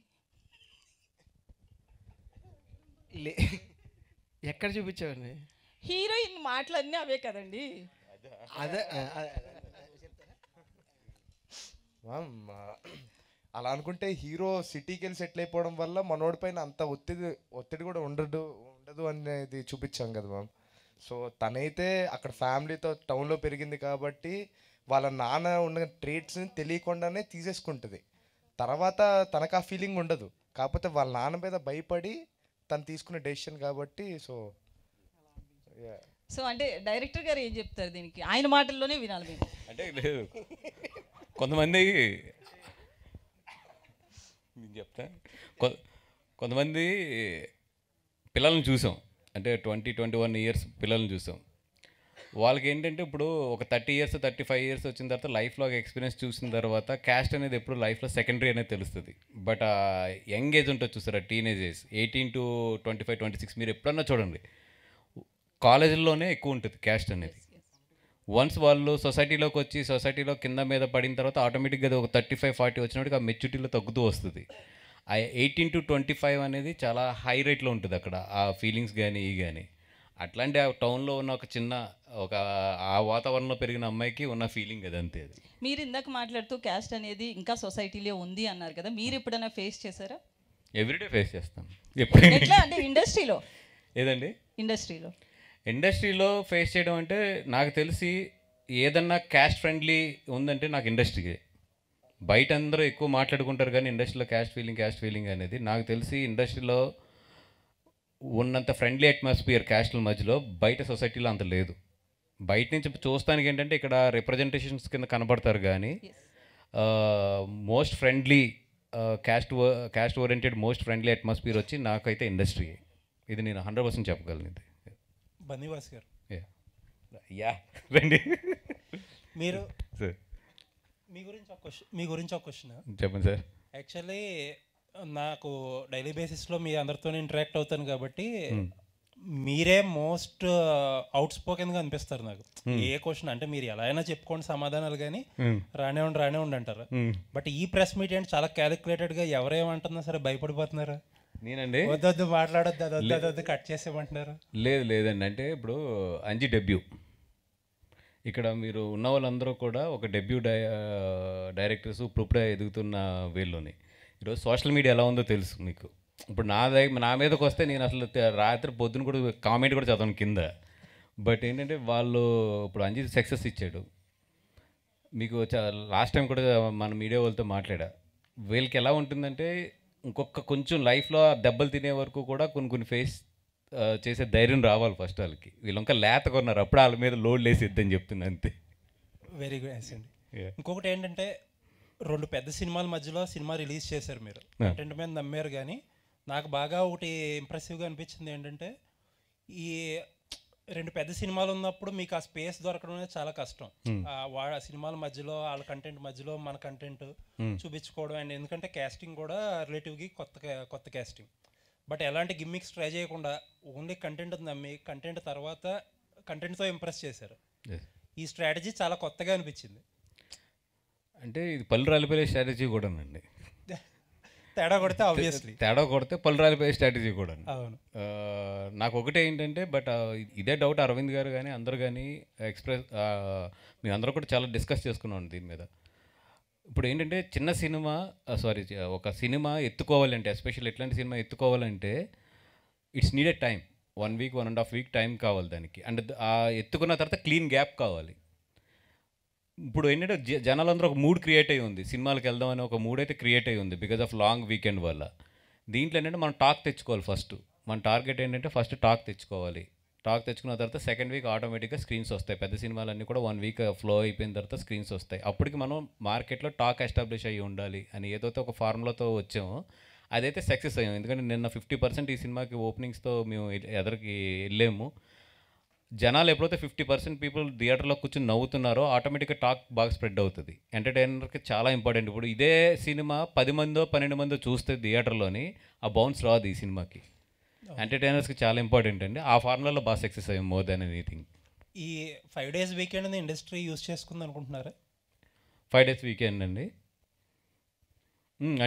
ఎక్కడ చూపించారండి హీరోయిన్ మాటలన్నీ అవే కదండి అదే అలా అనుకుంటే హీరో సిటీకి వెళ్ళి సెటిల్ అయిపోవడం వల్ల మనోడి పైన అంత ఒత్తిడి ఒత్తిడి కూడా ఉండదు ఉండదు అనేది చూపించాం కదా మ్యామ్ సో తనైతే అక్కడ ఫ్యామిలీతో టౌన్లో పెరిగింది కాబట్టి వాళ్ళ నాన్న ఉన్న ట్రీట్స్ని తెలియకుండానే తీసేసుకుంటుంది తర్వాత తనకు ఆ ఫీలింగ్ ఉండదు కాకపోతే వాళ్ళ నాన్న మీద భయపడి తను తీసుకున్న డెసిషన్ కాబట్టి సో సో అంటే డైరెక్టర్ గారు ఏం చెప్తారు దీనికి ఆయన మాటల్లోనే వినాలి మేము అంటే లేదు కొంతమంది నేను చెప్తా కొంతమంది పిల్లల్ని చూసాం అంటే ట్వంటీ ట్వంటీ వన్ ఇయర్స్ పిల్లల్ని చూసాం వాళ్ళకి ఏంటంటే ఇప్పుడు ఒక thirty years thirty five years వచ్చిన తర్వాత లైఫ్లో ఒక ఎక్స్పీరియన్స్ చూసిన తర్వాత క్యాస్ట్ అనేది ఎప్పుడు లైఫ్లో సెకండరీ అనేది తెలుస్తుంది బట్ యంగ్ ఏజ్ ఉంటుంది చూసారా teenage age eighteen to twenty five twenty six మీరు ఎప్పుడన్నా చూడండి కాలేజీల్లోనే ఎక్కువ ఉంటుంది క్యాస్ట్ అనేది వన్స్ వాళ్ళు సొసైటీలోకి వచ్చి సొసైటీలో కింద మీద పడిన తర్వాత ఆటోమేటిక్గా ఒక థర్టీ ఫైవ్ ఫార్టీ వచ్చినప్పుడు ఆ మెచ్యూరిటీలో తగ్గుతూ వస్తుంది ఆ ఎయిటీన్ టు ట్వంటీ ఫైవ్ అనేది చాలా హై రేట్లో ఉంటుంది అక్కడ ఆ ఫీలింగ్స్ కానీ ఈ కానీ అట్లాంటి ఆ టౌన్లో ఉన్న ఒక చిన్న ఒక ఆ వాతావరణంలో పెరిగిన అమ్మాయికి ఉన్న ఫీలింగ్ అది అంతే అది మీరు ఇందాక మాట్లాడుతూ క్యాస్ట్ అనేది ఇంకా సొసైటీలో ఉంది అన్నారు కదా మీరు ఎప్పుడైనా ఫేస్ చేశారా ఎవ్రీడే ఫేస్ చేస్తాం ఎప్పుడైనా అంటే ఇండస్ట్రీలో ఏదండి ఇండస్ట్రీలో ఇండస్ట్రీలో ఫేస్ చేయడం అంటే నాకు తెలిసి ఏదన్నా క్యాస్ట్ ఫ్రెండ్లీ ఉందంటే నాకు ఇండస్ట్రీకి బయట అందరూ ఎక్కువ మాట్లాడుకుంటారు కానీ ఇండస్ట్రీలో క్యాస్ట్ ఫీలింగ్ క్యాస్ట్ ఫీలింగ్ అనేది నాకు తెలిసి ఇండస్ట్రీలో ఉన్నంత ఫ్రెండ్లీ అట్మాస్ఫియర్ క్యాస్ట్ల మధ్యలో బయట సొసైటీలో అంత లేదు బయట నుంచి చూస్తానికి ఏంటంటే ఇక్కడ రిప్రజెంటేషన్స్ కింద కనబడతారు కానీ most friendly cast cast oriented most friendly atmosphere వచ్చి నాకైతే ఇండస్ట్రీ ఇది నేను హండ్రెడ్ పర్సెంట్ చెప్పగలను బనీవాస్ గారు యా రండి మీరు మీ గురించి ఒక క్వశ్చన్ మీ గురించి ఒక క్వశ్చన్ చెప్పండి సార్ యాక్చువల్లీ నాకు డైలీ బేసిస్లో మీ అందరితో ఇంటరాక్ట్ అవుతాను కాబట్టి hmm. మీరే మోస్ట్ అవుట్ స్పోకెన్గా అనిపిస్తారు నాకు hmm. ఏ క్వశ్చన్ అంటే మీరు ఎలా అయినా చెప్పుకోండి సమాధానాలు కానీ hmm. రానే ఉండి రానే ఉండి అంటారు బట్ ఈ ప్రెస్ మీట్ అంటే చాలా క్యాలిక్యులేటెడ్గా ఎవరేమంటున్నా సరే భయపడిపోతున్నారా నేనండి వద్దొద్దు మాట్లాడొద్దు అది వద్దొద్దు కట్ చేసేమంటున్నారు లేదు లేదండి అంటే ఇప్పుడు అంజి డెబ్యూ ఇక్కడ మీరు ఉన్న వాళ్ళందరూ కూడా ఒక డెబ్యూ డై డైరెక్టర్స్ ఇప్పుడే ఎదుగుతున్న వీళ్ళుని ఈరోజు సోషల్ మీడియా ఎలా ఉందో తెలుసు మీకు ఇప్పుడు నా దగ్గర నా మీదకి వస్తే నేను అసలు రాత్రి పొద్దున కూడా కామెంట్ కూడా చదవను కింద బట్ ఏంటంటే వాళ్ళు ఇప్పుడు అంజిత్ సక్సెస్ ఇచ్చాడు మీకు లాస్ట్ టైం కూడా మన మీడియా వాళ్ళతో మాట్లాడా వీళ్ళకి ఎలా ఉంటుందంటే ఇంకొక కొంచెం లైఫ్లో దెబ్బలు తినే వరకు కూడా కొన్ని కొన్ని ఫేస్ చేసే ధైర్యం రావాలి ఫస్ట్ వాళ్ళకి వీళ్ళు ఇంకా లేత కొన్నారు అప్పుడు వాళ్ళ మీద లోడ్ లేసి ఇద్దని చెప్తుంది అంతే వెరీ గుడ్ అండి ఇంకొకటి ఏంటంటే రెండు పెద్ద సినిమాల మధ్యలో సినిమా రిలీజ్ చేశారు మీరు కంటెంట్ మీద నమ్మారు కానీ నాకు బాగా ఒకటి ఇంప్రెసివ్గా అనిపించింది ఏంటంటే ఈ రెండు పెద్ద సినిమాలు ఉన్నప్పుడు మీకు ఆ స్పేస్ దొరకడం అనేది చాలా కష్టం వాళ్ళ సినిమాల మధ్యలో వాళ్ళ కంటెంట్ మధ్యలో మన కంటెంట్ చూపించుకోవడం అండ్ ఎందుకంటే క్యాస్టింగ్ కూడా రిలేటివ్గా కొత్త కొత్త క్యాస్టింగ్ బట్ ఎలాంటి గిమ్మిక్స్ ట్రై చేయకుండా ఓన్లీ కంటెంట్ నమ్మి కంటెంట్ తర్వాత కంటెంట్తో ఇంప్రెస్ చేశారు ఈ స్ట్రాటజీ చాలా కొత్తగా అనిపించింది అంటే ఇది పళ్ళు రాలిపోయే స్ట్రాటజీ కూడా అండి తేడా కొడితే ఆబ్వియస్లీ తేడా కొడితే పళ్ళు రాలిపోయే స్ట్రాటజీ కూడా అవును నాకు ఒకటే ఏంటంటే బట్ ఇదే డౌట్ అరవింద్ గారు కానీ అందరు కానీ ఎక్స్ప్రెస్ మేము అందరూ కూడా చాలా డిస్కస్ చేసుకున్నాం దీని మీద ఇప్పుడు ఏంటంటే చిన్న సినిమా సారీ ఒక సినిమా ఎత్తుకోవాలంటే ఎస్పెషల్ ఎట్లాంటి సినిమా ఎత్తుకోవాలంటే it's needed time one week one and half week time కావాలి దానికి అండ్ ఆ ఎత్తుకున్న తర్వాత క్లీన్ గ్యాప్ కావాలి ఇప్పుడు ఏంటంటే జనాలందరూ ఒక మూడ్ క్రియేట్ అయ్యి ఉంది సినిమాలకు వెళ్దామని ఒక మూడ్ అయితే క్రియేట్ అయ్యి ఉంది బికాజ్ ఆఫ్ లాంగ్ వీకెండ్ వల్ల దీంట్లో ఏంటంటే మనం టాక్ తెచ్చుకోవాలి ఫస్ట్ మన టార్గెట్ ఏంటంటే ఫస్ట్ టాక్ తెచ్చుకోవాలి టాక్ తెచ్చుకున్న తర్వాత సెకండ్ వీక్ ఆటోమేటిక్గా స్క్రీన్స్ వస్తాయి పెద్ద సినిమాలన్నీ కూడా వన్ వీక్ ఫ్లో అయిపోయిన తర్వాత స్క్రీన్స్ వస్తాయి అప్పటికి మనం మార్కెట్లో టాక్ ఎస్టాబ్లిష్ అయ్యి ఉండాలి అని ఏదైతే ఒక ఫార్ములాతో వచ్చామో అదైతే సక్సెస్ అయ్యాం ఎందుకంటే నిన్న ఫిఫ్టీ పర్సెంట్ ఈ సినిమాకి ఓపెనింగ్స్తో మేము ఎదరికి వెళ్ళాము జనాలు ఎప్పుడైతే ఫిఫ్టీ పర్సెంట్ పీపుల్ థియేటర్లో కూర్చొని నవ్వుతున్నారో ఆటోమేటిక్గా టాక్ బాగా స్ప్రెడ్ అవుతుంది ఎంటర్టైనర్కి చాలా ఇంపార్టెంట్ ఇప్పుడు ఇదే సినిమా పది మందో పన్నెండు మందో చూస్తే థియేటర్లోని ఆ బౌన్స్ రాదు ఈ సినిమాకి ఎంటర్టైనర్స్కి చాలా ఇంపార్టెంట్ అండి ఆ ఫార్ములాలో బాగా సక్సెస్ అయ్యాం మోర్ దాన్ ఎనీథింగ్ ఈ five days weekend industry use చేసుకుంది అనుకుంటున్నారా ఫైవ్ డేస్ వీకెండ్ అండి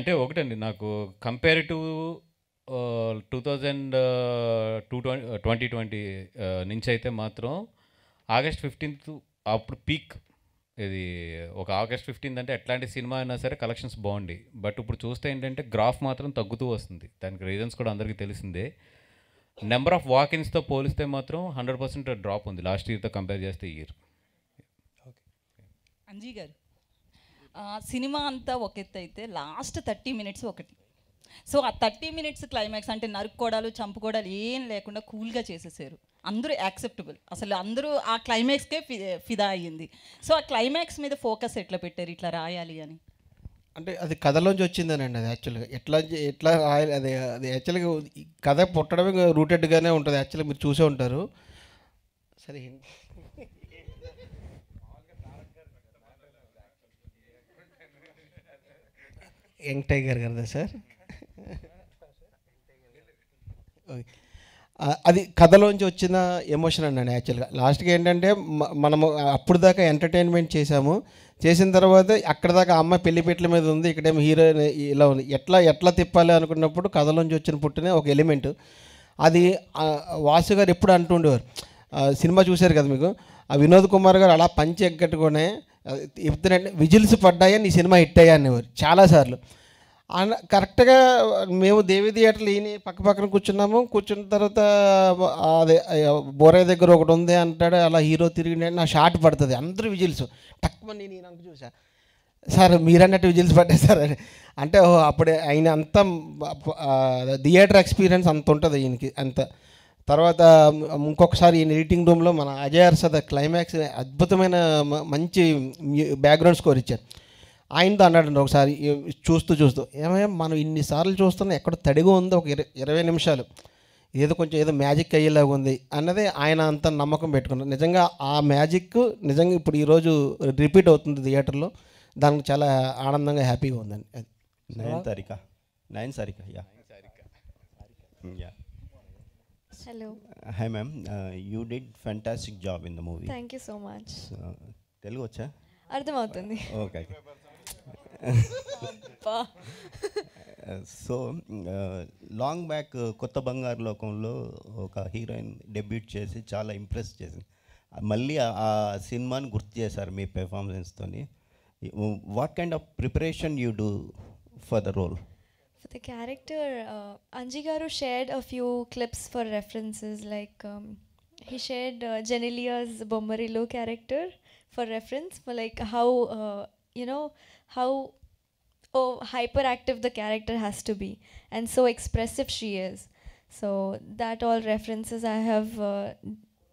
అంటే ఒకటండి నాకు compare to two thousand two twenty twenty twenty నుంచి అయితే మాత్రం ఆగస్ట్ ఫిఫ్టీన్త్ అప్పుడు పీక్ ఇది ఒక ఆగస్ట్ ఫిఫ్టీన్త్ అంటే ఎట్లాంటి సినిమా అయినా సరే కలెక్షన్స్ బాగుండి బట్ ఇప్పుడు చూస్తే ఏంటంటే గ్రాఫ్ మాత్రం తగ్గుతూ వస్తుంది దానికి రీజన్స్ కూడా అందరికీ తెలిసిందే నెంబర్ ఆఫ్ వాకిన్స్తో పోలిస్తే మాత్రం హండ్రెడ్ పర్సెంట్ డ్రాప్ ఉంది లాస్ట్ ఇయర్తో కంపేర్ చేస్తే ఇయర్ అంజీ గారు సినిమా అంతా ఒక ఎత్తు అయితే లాస్ట్ థర్టీ మినిట్స్ ఒకటి సో ఆ థర్టీ మినిట్స్ క్లైమాక్స్ అంటే నరుక్కోడాలు చంపుకోవడాలు ఏం లేకుండా కూల్గా చేసేసారు అందరూ యాక్సెప్టబుల్ అసలు అందరూ ఆ క్లైమాక్స్కే ఫిదా అయ్యింది సో ఆ క్లైమాక్స్ మీద ఫోకస్ ఎట్లా పెట్టారు ఇట్లా రాయాలి అని అంటే అది కథలోంచి వచ్చిందని అండి అది యాక్చువల్గా ఎట్లా ఎట్లా రాయాలి అది అది యాక్చువల్గా కథ పుట్టడమే రూటెడ్గానే ఉంటుంది యాక్చువల్గా మీరు చూసే ఉంటారు సరే యంగ్ టైగర్ కదా సార్ అది కథలోంచి వచ్చిన ఎమోషన్ అన్నాను యాక్చువల్గా లాస్ట్కి ఏంటంటే మనము అప్పుడు దాకా ఎంటర్టైన్మెంట్ చేశాము చేసిన తర్వాత అక్కడ దాకా అమ్మ పెళ్లిపీటల మీద ఉంది ఇక్కడేమో హీరోయిన్ ఇలా ఉంది ఎట్లా ఎట్లా తిప్పాలి అనుకున్నప్పుడు కథలోంచి వచ్చిన పుట్టిన ఒక ఎలిమెంట్ అది వాసు గారు ఎప్పుడు అంటుండేవారు సినిమా చూశారు కదా మీకు ఆ వినోద్ కుమార్ గారు అలా పంచి ఎగ్గట్టుకునే చెప్తున్నట్టు విజిల్స్ పడ్డాయని నీ సినిమా హిట్ అయ్యా అనేవారు చాలాసార్లు కరెక్ట్గా మేము దేవి థియేటర్లు లేని పక్క పక్కన కూర్చున్నాము కూర్చున్న తర్వాత అదే బోరే దగ్గర ఒకటి ఉంది అంటాడు అలా హీరో తిరిగి నా షార్ట్ పడుతుంది అందరూ విజిల్స్ టక్మని నేను అంక చూసా సార్ మీరన్నట్టు విజిల్స్ సార్ అంటే ఓహో అప్పుడే ఆయన అంత థియేటర్ ఎక్స్పీరియన్స్ అంత ఉంటుంది ఈయనకి అంత తర్వాత ఇంకొకసారి ఈయన ఎడిటింగ్ రూమ్లో మన అజయ్ అర్సద్ క్లైమాక్స్ అద్భుతమైన మంచి బ్యాక్గ్రౌండ్ స్కోర్ ఇచ్చారు ఆయనతో అన్నాడండి ఒకసారి చూస్తూ చూస్తూ ఏమే మనం ఇన్నిసార్లు చూస్తున్నా ఎక్కడ తడిగా ఉందో ఒక ఇరవై నిమిషాలు ఏదో కొంచెం ఏదో మ్యాజిక్ అయ్యేలాగా ఉంది అన్నదే ఆయన అంత నమ్మకం పెట్టుకున్నారు నిజంగా ఆ మ్యాజిక్ నిజంగా ఇప్పుడు ఈరోజు రిపీట్ అవుతుంది థియేటర్లో దానికి చాలా ఆనందంగా హ్యాపీగా ఉందండి Nayan Sarika Nayan Sarika ya hello hi ma'am you did fantastic job in the movie thank you so much Telugu వచ్చా అర్థమవుతుంది ఓకే సో లాంగ్ బ్యాక్ కొత్త బంగారు లోకంలో ఒక హీరోయిన్ డెబ్యూట్ చేసి చాలా ఇంప్రెస్ చేసింది మళ్ళీ ఆ సినిమాని గుర్తు చేశారు మీ పెర్ఫార్మెన్స్తోని what kind of preparation you do for the role the character Anji గారు shared a few clips for references like he shared Genelia's బొమ్మరిలో character for reference like how you know how oh hyperactive the character has to be and so expressive she is so that all references i have uh,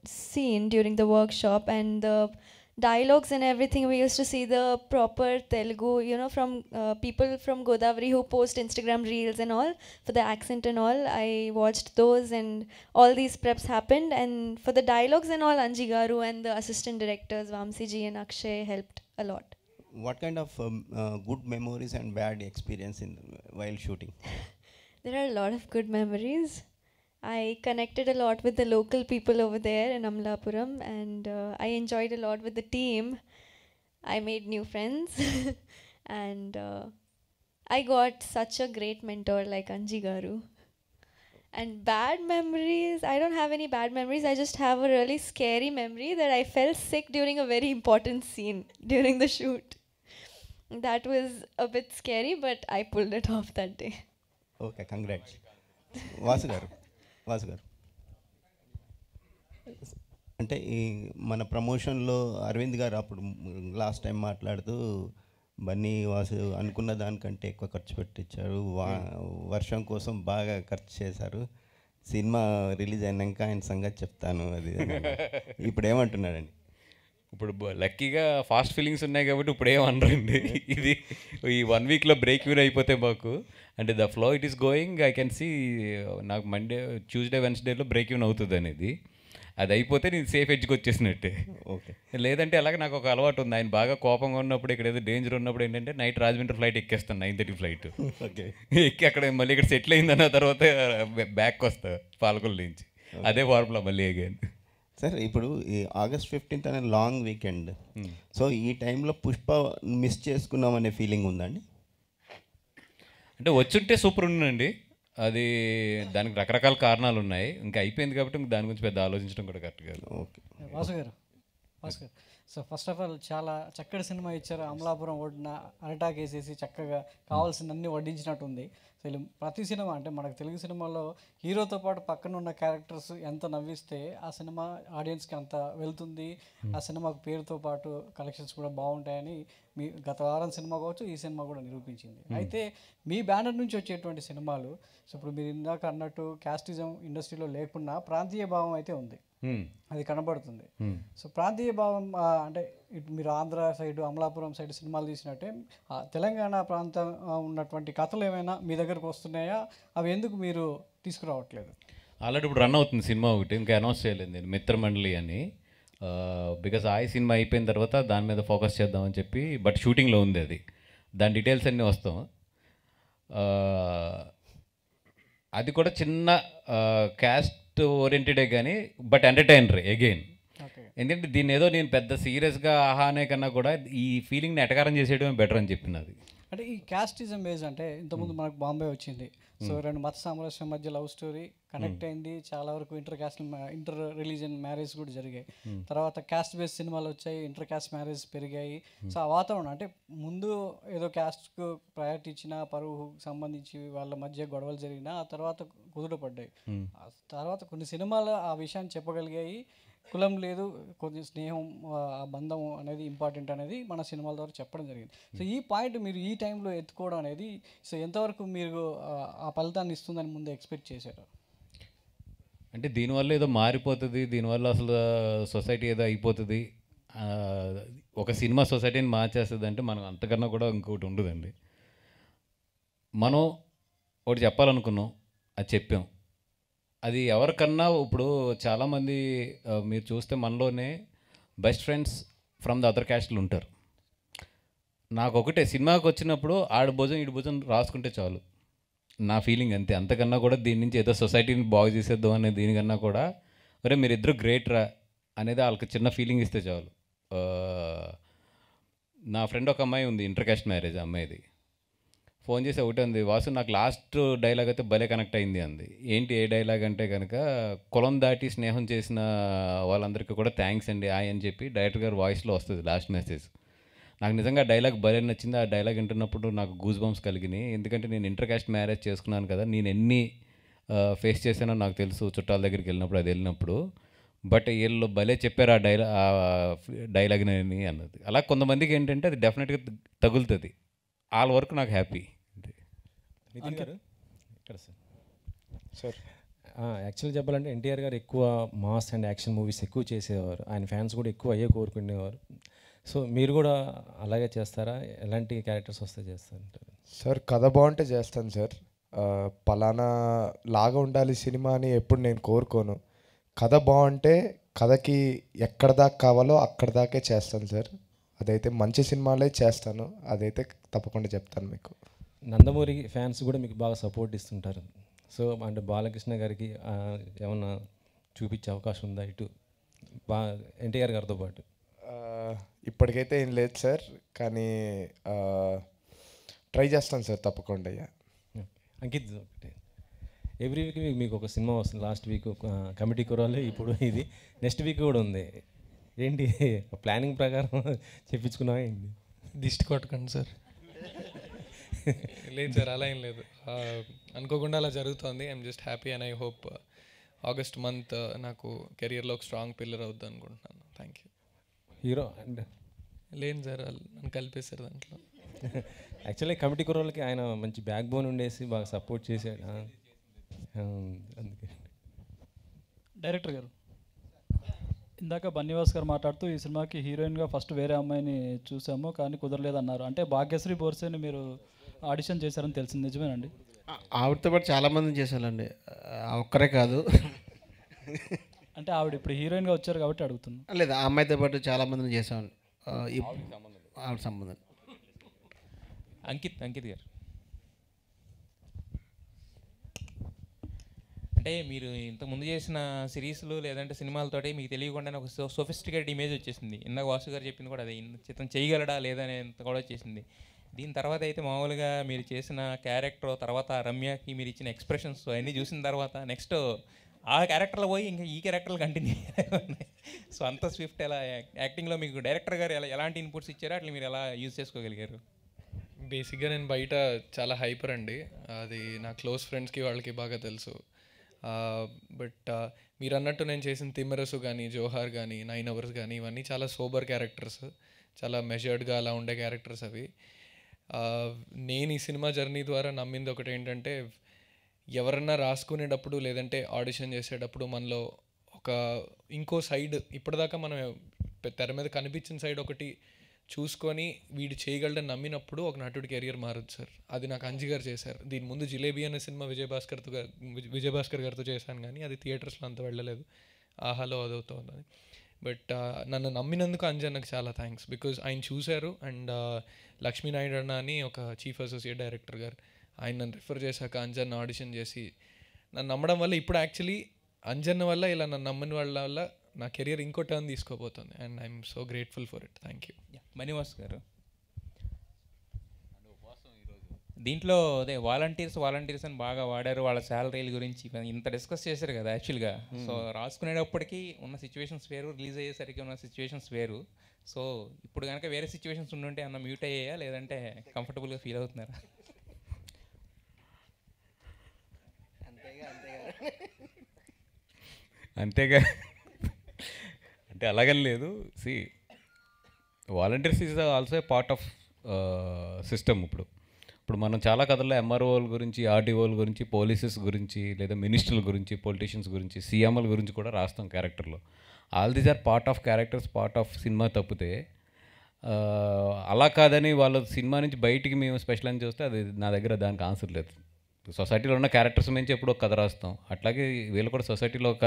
seen during the workshop and the dialogues and everything we used to see the proper telugu you know from uh, people from godavari who post instagram reels and all for the accent and all i watched those and all these preps happened and for the dialogues and all Anjigaru and the assistant directors vamsi ji and akshay helped a lot what kind of um, uh, good memories and bad experience in while shooting? there are a lot of good memories. I connected a lot with the local people over there in Amlapuram, and uh, I enjoyed a lot with the team. I made new friends, and uh, I got such a great mentor like Anji Garu. And bad memories, I don't have any bad memories. I just have a really scary memory that I fell sick during a very important scene during the shoot. That was a bit scary but I pull it off that day okay congrats. Vasu గారు వాసు గారు అంటే ఈ మన ప్రమోషన్లో అరవింద్ గారు అప్పుడు last time మాట్లాడుతూ బన్నీ వాసు అనుకున్న దానికంటే ఎక్కువ ఖర్చు పెట్టించారు వా వర్షం కోసం బాగా ఖర్చు చేశారు సినిమా రిలీజ్ అయినాక ఆయన సంగతి చెప్తాను అది ఇప్పుడు ఏమంటున్నాడండి ఇప్పుడు లక్కీగా ఫాస్ట్ ఫీలింగ్స్ ఉన్నాయి కాబట్టి ఇప్పుడు ఏమనరండి ఇది ఈ వన్ వీక్లో బ్రేక్ ఈవెన్ అయిపోతే మాకు అంటే the flow it is going I can see నాకు మండే ట్యూస్డే వెన్స్డేలో బ్రేక్ వీన్ అవుతుంది అనేది అది అయిపోతే నేను సేఫ్ ఎడ్జ్కి వచ్చేసినట్టే ఓకే లేదంటే అలాగే నాకు ఒక అలవాటు ఉంది ఆయన బాగా కోపంగా ఉన్నప్పుడు ఇక్కడ ఏదో డేంజర్ ఉన్నప్పుడు ఏంటంటే నైట్ రాజమండ్రి ఫ్లైట్ ఎక్కేస్తాను నైన్ థర్టీ ఫ్లైట్ ఓకే ఎక్కి అక్కడ మళ్ళీ ఇక్కడ సెటిల్ అయిందన్న తర్వాత బ్యాక్ వస్తా పాలకొల్లు నుంచి అదే ఫార్ములా మళ్ళీ అగైన్ సార్ ఇప్పుడు ఈ ఆగస్ట్ ఫిఫ్టీన్త్ అనే లాంగ్ వీకెండ్ hmm. సో ఈ టైంలో పుష్ప మిస్ చేసుకున్నాం అనే ఫీలింగ్ ఉందండి అంటే వచ్చుంటే సూపర్ ఉండండి అది దానికి రకరకాల కారణాలు ఉన్నాయి ఇంకా అయిపోయింది కాబట్టి దాని గురించి పెద్ద ఆలోచించడం కూడా కరెక్ట్ కాదు ఓకే వాసు గారు వాసు గారు సో ఫస్ట్ ఆఫ్ ఆల్ చాలా చక్కటి సినిమా ఇచ్చారు అమలాపురం ఒడిన అరటాకేసేసి చక్కగా కావాల్సిన అన్ని ఉంది ఫిలిం ప్రతి సినిమా అంటే మనకు తెలుగు సినిమాలో హీరోతో పాటు పక్కన ఉన్న క్యారెక్టర్స్ ఎంత నవ్విస్తే ఆ సినిమా ఆడియన్స్కి అంత వెళ్తుంది ఆ సినిమాకు పేరుతో పాటు కలెక్షన్స్ కూడా బాగుంటాయని మీ గత వారం సినిమా కావచ్చు ఈ సినిమా కూడా నిరూపించింది అయితే మీ బ్యానర్ నుంచి వచ్చేటువంటి సినిమాలు సో ఇప్పుడు మీరు ఇందాక అన్నట్టు క్యాస్టిజం ఇండస్ట్రీలో లేకుండా ప్రాంతీయ భావం అయితే ఉంది అది కనబడుతుంది సో ప్రాంతీయ భావం అంటే ఇటు మీరు ఆంధ్ర సైడ్ అమలాపురం సైడ్ సినిమాలు తీసినట్టే తెలంగాణ ప్రాంతం ఉన్నటువంటి కథలు ఏమైనా మీ దగ్గరకు వస్తున్నాయా అవి ఎందుకు మీరు తీసుకురావట్లేదు ఆల్రెడీ ఇప్పుడు రన్ అవుతుంది సినిమా ఒకటి ఇంకా అనౌన్స్ చేయలేదు నేను మిత్రమండలి అని బికాస్ ఆ సినిమా అయిపోయిన తర్వాత దాని మీద ఫోకస్ చేద్దామని చెప్పి బట్ షూటింగ్లో ఉంది అది దాని డీటెయిల్స్ అన్నీ వస్తాం అది కూడా చిన్న క్యాస్ట్ బిజినెస్ ఓరియంటెడే కానీ బట్ ఎంటర్టైనర్ అగైన్ ఎందుకంటే దీన్ని ఏదో నేను పెద్ద సీరియస్గా ఆహా అనే కన్నా కూడా ఈ ఫీలింగ్ని ఎటకారం చేసేయడమే బెటర్ అని చెప్పినది అంటే ఈ క్యాస్టిజం బేస్ అంటే ఇంతకుముందు మనకు బాంబే వచ్చింది సో hmm. రెండు మత సామరస్యం మధ్య లవ్ స్టోరీ కనెక్ట్ hmm. అయింది చాలా వరకు inter caste inter religion marriage కూడా జరిగాయి hmm. తర్వాత క్యాస్ట్ బేస్ సినిమాలు వచ్చాయి ఇంటర్ కాస్ట్ మ్యారేజ్ పెరిగాయి సో ఆ వాతావరణం అంటే ముందు ఏదో క్యాస్ట్కు ప్రయారిటీ ఇచ్చిన పరువుకు సంబంధించి వాళ్ళ మధ్య గొడవలు జరిగినా ఆ తర్వాత కుదుటపడ్డాయి తర్వాత కొన్ని సినిమాలు ఆ విషయాన్ని చెప్పగలిగాయి కులం లేదు కొంచెం స్నేహం ఆ బంధం అనేది ఇంపార్టెంట్ అనేది మన సినిమాల ద్వారా చెప్పడం జరిగింది సో ఈ పాయింట్ మీరు ఈ టైంలో ఎత్తుకోవడం అనేది సో ఎంతవరకు మీరు ఆ ఫలితాన్ని ఇస్తుందని ముందే ఎక్స్పెక్ట్ చేశారు అంటే దీనివల్ల ఏదో మారిపోతుంది దీనివల్ల అసలు సొసైటీ ఏదో అయిపోతుంది ఒక సినిమా సొసైటీని మార్చేస్తుంది అంటే మనం అంతకన్నా కూడా ఇంకోటి ఉండదండి మనం ఒకటి చెప్పాలనుకున్నాం అది చెప్పాం అది ఎవరికన్నా ఇప్పుడు చాలామంది మీరు చూస్తే మనలోనే best friends from the other క్యాస్ట్లు ఉంటారు నాకు ఒకటే సినిమాకి వచ్చినప్పుడు ఆడ భోజనం ఈడు భోజనం రాసుకుంటే చాలు నా ఫీలింగ్ అంతే అంతకన్నా కూడా దీని నుంచి ఏదో సొసైటీని బాగు చేసేద్దాం అనే దీనికన్నా కూడా అరే మీరిద్దరు గ్రేట్ రా అనేది వాళ్ళకి చిన్న ఫీలింగ్ ఇస్తే చాలు నా ఫ్రెండ్ ఒక అమ్మాయి ఉంది ఇంటర్ క్యాస్ట్ మ్యారేజ్ అమ్మాయిది ఫోన్ చేసి ఒకటే ఉంది వాసు నాకు లాస్ట్ డైలాగ్ అయితే భలే కనెక్ట్ అయింది అంది ఏంటి ఏ డైలాగ్ అంటే కనుక కులం దాటి స్నేహం చేసిన వాళ్ళందరికీ కూడా థ్యాంక్స్ అండి హాయ్ అని చెప్పి డైరెక్టర్ గారు వాయిస్లో వస్తుంది లాస్ట్ మెసేజ్ నాకు నిజంగా డైలాగ్ భలే నచ్చింది ఆ డైలాగ్ వింటున్నప్పుడు నాకు గూజ్ బంప్స్ కలిగినాయి ఎందుకంటే నేను ఇంటర్ మ్యారేజ్ చేసుకున్నాను కదా నేను ఎన్ని ఫేస్ చేశానో నాకు తెలుసు చుట్టాల దగ్గరికి వెళ్ళినప్పుడు అది వెళ్ళినప్పుడు బట్ వీళ్ళు భలే చెప్పారు ఆ డైలా డైలాగ్ అన్నది అలా కొంతమందికి ఏంటంటే అది డెఫినెట్గా తగులుతుంది ఆల్ వరకు నాకు హ్యాపీ నితిన్ గారు ఇక్కడ సార్ సార్ యాక్చువల్ చెప్పాలంటే ఎన్టీఆర్ గారు ఎక్కువ మాస్ అండ్ యాక్షన్ మూవీస్ ఎక్కువ చేసేవారు ఆయన ఫ్యాన్స్ కూడా ఎక్కువ అయ్యే కోరుకునేవారు సో మీరు కూడా అలాగే చేస్తారా ఎలాంటి క్యారెక్టర్స్ వస్తే చేస్తారంటారు సార్ కథ బాగుంటే చేస్తాను సార్ పలానా లాగా ఉండాలి సినిమా అని ఎప్పుడు నేను కోరుకోను కథ బాగుంటే కథకి ఎక్కడ దాకా కావాలో అక్కడ దాకే చేస్తాను సార్ అదైతే మంచి సినిమాలే చేస్తాను అదైతే తప్పకుండా చెప్తాను మీకు నందమూరి ఫ్యాన్స్ కూడా మీకు బాగా సపోర్ట్ ఇస్తుంటారు సో అంటే బాలకృష్ణ గారికి ఏమన్నా చూపించే అవకాశం ఉందా ఇటు బా ఎన్టీఆర్ గారితో పాటు ఇప్పటికైతే ఏం లేదు సార్ కానీ ట్రై చేస్తాను సార్ తప్పకుండా అంకిత్ ఒకటి ఎవ్రీ వీక్ మీకు ఒక సినిమా వస్తుంది లాస్ట్ వీక్ కమిటీ కురాలు ఇప్పుడు ఇది నెక్స్ట్ వీక్ కూడా ఉంది ఏంటి ప్లానింగ్ ప్రకారం చెప్పించుకున్నా ఏంటి దిష్టి కొట్టకండి సార్ లేదు సార్ అలా ఏం లేదు అనుకోకుండా అలా జరుగుతుంది I'm just happy and I hope August month నాకు కెరియర్లో ఒక స్ట్రాంగ్ పిల్లర్ అవుద్ది అనుకుంటున్నాను థ్యాంక్ యూ హీరో అండ్ లేదు సార్ నన్ను కలిపేశారు దాంట్లో యాక్చువల్లీ కమిటీ కుర్రోళ్ళకి ఆయన మంచి బ్యాక్ బోన్ ఉండేసి బాగా సపోర్ట్ చేశాడు అందుకే డైరెక్టర్ గారు ఇందాక బన్నీవాస్ గారు మాట్లాడుతూ ఈ సినిమాకి హీరోయిన్గా ఫస్ట్ వేరే అమ్మాయిని చూసాము కానీ కుదరలేదన్నారు అంటే భాగ్యశ్రీ బోర్సేని మీరు ఆడిషన్ చేశారని తెలిసింది నిజమేనండి ఆవిడతో పాటు చాలా మంది చేశారండి ఒక్కరే కాదు అంటే ఆవిడ ఇప్పుడు హీరోయిన్గా వచ్చారు కాబట్టి అడుగుతున్నా లేదు ఆ అమ్మాయితో పాటు చాలా మందిని చేశాను ఆవిడ సంబంధం అంకిత్ అంకిత్ గారు అంటే మీరు ఇంతకుముందు చేసిన సిరీస్లు లేదంటే సినిమాలతోటి మీకు తెలియకుండానే ఒక సోఫిస్టికేట్ ఇమేజ్ వచ్చేసింది ఇందాక వాసు గారు చెప్పింది కూడా అదే చిత్రం చేయగలడా లేదా అనేంత కూడా వచ్చేసింది దీని తర్వాత అయితే మామూలుగా మీరు చేసిన క్యారెక్టర్ తర్వాత రమ్యకి మీరు ఇచ్చిన ఎక్స్ప్రెషన్స్ అవన్నీ చూసిన తర్వాత నెక్స్ట్ ఆ క్యారెక్టర్లో పోయి ఇంకా ఈ క్యారెక్టర్లు కంటిన్యూ సో అంత స్విఫ్ట్ ఎలా యాక్టింగ్లో మీకు డైరెక్టర్ గారు ఎలా ఎలాంటి ఇన్పుట్స్ ఇచ్చారో అట్లా మీరు ఎలా యూజ్ చేసుకోగలిగారు బేసిక్గా నేను బయట చాలా హైపర్ అండి అది నా క్లోజ్ ఫ్రెండ్స్కి వాళ్ళకి బాగా తెలుసు బట్ మీరు అన్నట్టు నేను చేసిన తిమ్మరసు కానీ జోహార్ కానీ నైన్ అవర్స్ కానీ ఇవన్నీ చాలా సోబర్ క్యారెక్టర్స్ చాలా మెజర్డ్గా అలా ఉండే క్యారెక్టర్స్ అవి నేను ఈ సినిమా జర్నీ ద్వారా నమ్మింది ఒకటి ఏంటంటే ఎవరన్నా రాసుకునేటప్పుడు లేదంటే ఆడిషన్ చేసేటప్పుడు మనలో ఒక ఇంకో సైడ్ ఇప్పటిదాకా మనం తెర మీద కనిపించిన సైడ్ ఒకటి చూసుకొని వీడు చేయగలడని నమ్మినప్పుడు ఒక నటుడి కెరియర్ మారదు సార్ అది నాకు అంజిగారు చేశారు దీని ముందు జిలేబీ అనే సినిమా విజయభాస్కర్తో విజయభాస్కర్ గారితో చేశాను కానీ అది థియేటర్స్లో అంత వెళ్ళలేదు ఆహాలో అదవుతూ బట్ uh, నన్ను నమ్మినందుకు అంజన్నకు చాలా థ్యాంక్స్ బికాజ్ ఆయన చూశారు అండ్ uh, లక్ష్మీనాయుడు అన్న అని ఒక చీఫ్ అసోసియేట్ డైరెక్టర్ గారు ఆయన నన్ను రిఫర్ చేశాక అంజన్ ఆడిషన్ చేసి నన్ను నమ్మడం వల్ల ఇప్పుడు యాక్చువల్లీ అంజన్ వల్ల ఇలా నన్ను నమ్మిన వాళ్ళ వల్ల నా కెరియర్ ఇంకో టర్న్ తీసుకోబోతుంది and I'm so grateful for it thank you Manivas గారు దీంట్లో అదే వాలంటీర్స్ వాలంటీర్స్ అని బాగా వాడారు వాళ్ళ శాలరీల గురించి ఇంత డిస్కస్ చేశారు కదా యాక్చువల్గా సో రాసుకునేటప్పటికి ఉన్న సిచ్యువేషన్స్ వేరు రిలీజ్ అయ్యేసరికి ఉన్న సిచ్యువేషన్స్ వేరు సో ఇప్పుడు కనుక వేరే సిచ్యువేషన్స్ ఉండుంటే అన్న మ్యూట్ అయ్యాయా లేదంటే కంఫర్టబుల్గా ఫీల్ అవుతున్నారా అంతేగా అంటే అలాగని లేదు see volunteers is also part of system ఇప్పుడు ఇప్పుడు మనం చాలా కథల్లో ఎంఆర్ఓల గురించి ఆర్డీఓల గురించి పోలీసెస్ గురించి లేదా మినిస్టర్ల గురించి పొలిటీషియన్స్ గురించి సీఎంఎల్ గురించి కూడా రాస్తాం క్యారెక్టర్లో all these are part of characters part of cinema తప్పితే అలా కాదని వాళ్ళ సినిమా నుంచి బయటికి మేము స్పెషల్ అని చూస్తే అది నా దగ్గర దానికి ఆన్సర్ లేదు సొసైటీలో ఉన్న క్యారెక్టర్స్ మించి ఎప్పుడో కథ రాస్తాం అట్లాగే వీళ్ళు కూడా సొసైటీలో ఒక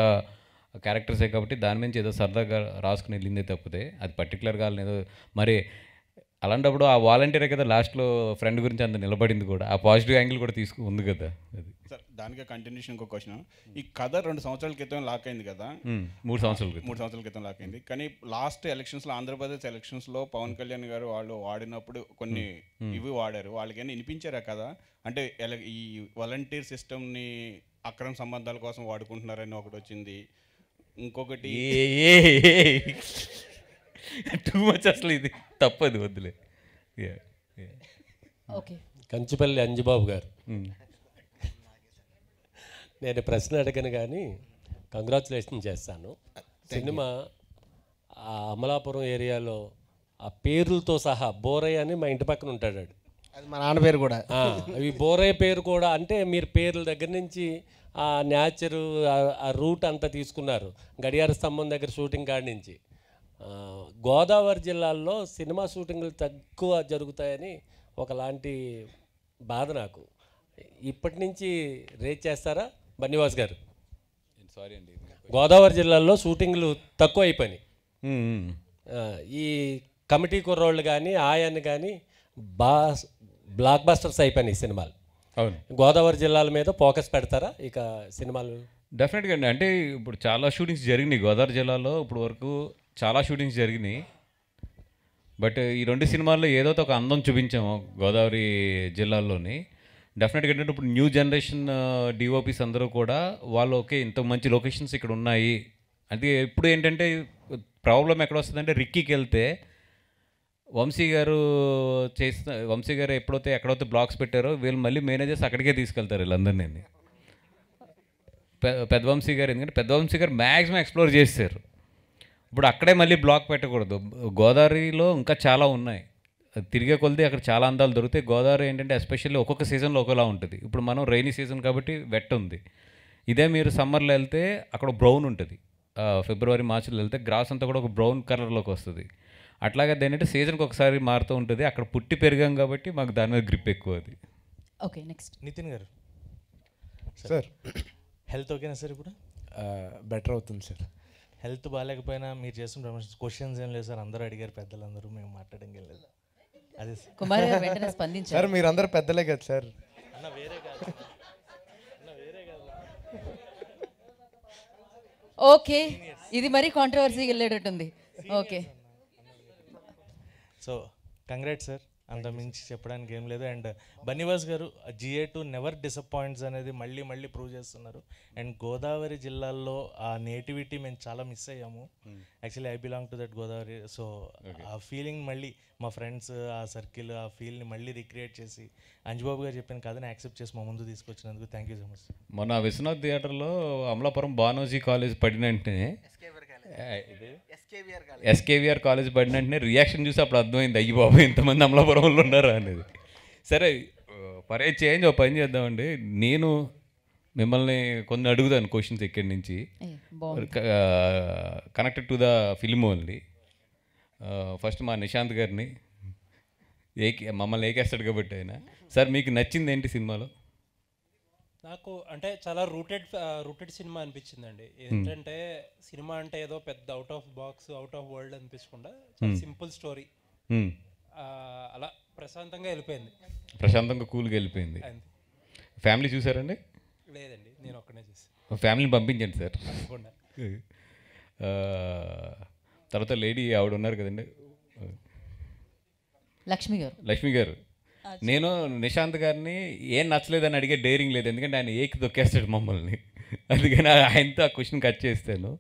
క్యారెక్టర్సే కాబట్టి దాని మీద ఏదో సరదాగా రాసుకుని వెళ్ళిందే తప్పితే అది పర్టికులర్గా ఏదో మరి అలాంటప్పుడు ఆ వాలంటీరే కదా లాస్ట్లో ఫ్రెండ్ గురించి అంత నిలబడింది కూడా ఆ పాజిటివ్ యాంగిల్ కూడా తీసుకు ఉంది కదా అది సార్ దానికి కంటిన్యూషన్ ఇంకో క్వశ్చన్ ఈ కథ రెండు సంవత్సరాల క్రితం లాక్ అయింది కదా మూడు సంవత్సరాల మూడు సంవత్సరాల క్రితం లాక్ అయింది కానీ లాస్ట్ ఎలక్షన్స్లో ఆంధ్రప్రదేశ్ ఎలక్షన్స్లో పవన్ కళ్యాణ్ గారు వాళ్ళు వాడినప్పుడు కొన్ని ఇవి వాడారు వాళ్ళకైనా వినిపించారా కదా అంటే ఈ వాలంటీర్ సిస్టమ్ని అక్రమ సంబంధాల కోసం వాడుకుంటున్నారని ఒకటి వచ్చింది ఇంకొకటి టూ మచ్ అసలు ఇది తప్పదు వద్దులే ఓకే కంచిపల్లి అంజుబాబు గారు hmm. నేను ప్రశ్న అడగను కానీ కంగ్రాచులేషన్ చేస్తాను సినిమా ఆ అమలాపురం ఏరియాలో ఆ పేర్లతో సహా బోరయ్య అని మా ఇంటి పక్కన ఉంటాడు అది మా నాన్న పేరు కూడా అవి బోరయ్య పేరు కూడా అంటే మీరు పేర్ల దగ్గర నుంచి ఆ న్యాచరు ఆ రూట్ అంతా తీసుకున్నారు గడియార స్తంభం దగ్గర షూటింగ్ కాడి నుంచి గోదావరి జిల్లాల్లో సినిమా షూటింగ్లు తక్కువ జరుగుతాయని ఒకలాంటి బాధ నాకు ఇప్పటి నుంచి రేట్ చేస్తారా బన్నివాస్ గారు సారీ అండి గోదావరి జిల్లాలో షూటింగ్లు తక్కువ అయిపోయినాయి ఈ కమిటీ కుర్రోళ్ళు కానీ ఆయాన్ని కానీ బా బ్లాక్ బస్టర్స్ అయిపోయినాయి సినిమాలు అవును గోదావరి జిల్లాల మీద ఫోకస్ పెడతారా ఇక సినిమాలు డెఫినెట్గా అండి అంటే ఇప్పుడు చాలా షూటింగ్స్ జరిగినాయి గోదావరి జిల్లాలో ఇప్పుడు వరకు చాలా షూటింగ్స్ జరిగినాయి బట్ ఈ రెండు సినిమాల్లో ఏదో ఒక అందం చూపించాము గోదావరి జిల్లాలోని డెఫినెట్గా ఏంటంటే ఇప్పుడు న్యూ జనరేషన్ డిఓపిస్ అందరూ కూడా వాళ్ళు ఓకే ఇంత మంచి లొకేషన్స్ ఇక్కడ ఉన్నాయి అంటే ఇప్పుడు ఏంటంటే ప్రాబ్లం ఎక్కడ వస్తుందంటే రిక్కీకి వెళ్తే వంశీ గారు చేసిన వంశీ గారు ఎప్పుడైతే ఎక్కడైతే బ్లాక్స్ పెట్టారో వీళ్ళు మళ్ళీ మేనేజర్స్ అక్కడికే తీసుకెళ్తారు వీళ్ళందరినీ పెద్ద వంశీ గారు ఎందుకంటే పెద్ద వంశీ గారు మ్యాక్సిమం ఎక్స్ప్లోర్ చేస్తారు ఇప్పుడు అక్కడే మళ్ళీ బ్లాక్ పెట్టకూడదు గోదావరిలో ఇంకా చాలా ఉన్నాయి తిరిగే కొలిది అక్కడ చాలా అందాలు దొరుకుతాయి గోదావరి ఏంటంటే ఎస్పెషల్లీ ఒక్కొక్క సీజన్లో ఒకలా ఉంటుంది ఇప్పుడు మనం రైనీ సీజన్ కాబట్టి వెట్ ఉంది ఇదే మీరు సమ్మర్లో వెళ్తే అక్కడ బ్రౌన్ ఉంటుంది ఫిబ్రవరి మార్చిలో వెళ్తే గ్రాస్ అంతా కూడా ఒక బ్రౌన్ కలర్లోకి వస్తుంది అట్లాగే దేనంటే సీజన్కి ఒకసారి మారుతూ ఉంటుంది అక్కడ పుట్టి పెరిగాం కాబట్టి మాకు దాని మీద గ్రిప్ ఎక్కువ అది ఓకే నెక్స్ట్ నితిన్ గారు సార్ హెల్త్ ఓకేనా సార్ ఇప్పుడు బెటర్ అవుతుంది సార్ హెల్త్ బాగాలేకపోయినా మీరు చేస్తున్న ప్రమోషన్స్ క్వశ్చన్స్ ఏం లేదు సార్ అందరూ అడిగారు పెద్దలందరూ మేము మాట్లాడడం వెళ్ళలేదు అదే కుమార్ గారు వెంటనే స్పందించారు సార్ మీరు అందరూ పెద్దలే కదా సార్ అన్న వేరే కాదు అన్న వేరే కాదు ఓకే ఇది మరీ కాంట్రవర్సీకి వెళ్ళేటట్టుంది ఓకే సో కంగ్రాట్ సార్ అంత మించి చెప్పడానికి ఏం లేదు అండ్ బన్నివాస్ గారు జిఏ టూ నెవర్ డిసప్పాయింట్స్ అనేది మళ్ళీ మళ్ళీ ప్రూవ్ చేస్తున్నారు అండ్ గోదావరి జిల్లాల్లో ఆ నేటివిటీ మేము చాలా మిస్ అయ్యాము actually I belong to that Godavari so ఆ ఫీలింగ్ మళ్ళీ మా ఫ్రెండ్స్ ఆ సర్కిల్ ఆ ఫీల్ని మళ్ళీ రిక్రియేట్ చేసి అంజుబాబు గారు చెప్పిన కథని యాక్సెప్ట్ చేసి మా ముందు తీసుకొచ్చినందుకు థ్యాంక్ యూ సో మచ్ మొన్న విశ్వనాథ్ థియేటర్లో అమలాపురం బానోజీ కాలేజ్ పడిన వెంటనే ఎస్కేవిఆర్ కాలేజ్ పడిన వెంటనే రియాక్షన్ చూసి అప్పుడు అర్థమైంది అయ్యి బాబు ఇంతమంది అమలాపురంలో ఉన్నారా అనేది సరే ఫర్ ఏ చేంజ్ ఒక పని చేద్దామండి నేను మిమ్మల్ని కొన్ని అడుగుదాను క్వశ్చన్స్ ఇక్కడి నుంచి connected to the film only first మా నిశాంత్ గారిని ఏకే మమ్మల్ని ఏకేస్తాడు కాబట్టి అయినా సార్ మీకు నచ్చింది ఏంటి సినిమాలో నాకు అంటే చాలా రూటెడ్ రూటెడ్ సినిమా అనిపించిందండి hmm. ఏంటంటే సినిమా అంటే ఏదో పెద్ద out of box out of world అనిపించకుండా సింపుల్ స్టోరీ hmm. hmm. అలా ప్రశాంతంగా వెళ్ళిపోయింది ప్రశాంతంగా కూల్గా వెళ్ళిపోయింది ఫ్యామిలీ చూసారండి లేదండి నేను ఒక్కనే చూసాను ఫ్యామిలీని పంపించండి సార్ తర్వాత లేడీ ఆవిడ ఉన్నారు కదండి లక్ష్మి గారు లక్ష్మి గారు నేను నిశాంత్ గారిని ఏం నచ్చలేదని అడిగే డేరింగ్ లేదు ఎందుకంటే ఆయన ఏకి దొక్కేస్తాడు మమ్మల్ని అందుకని ఆయనతో ఆ క్వశ్చన్ కట్ చేస్తాను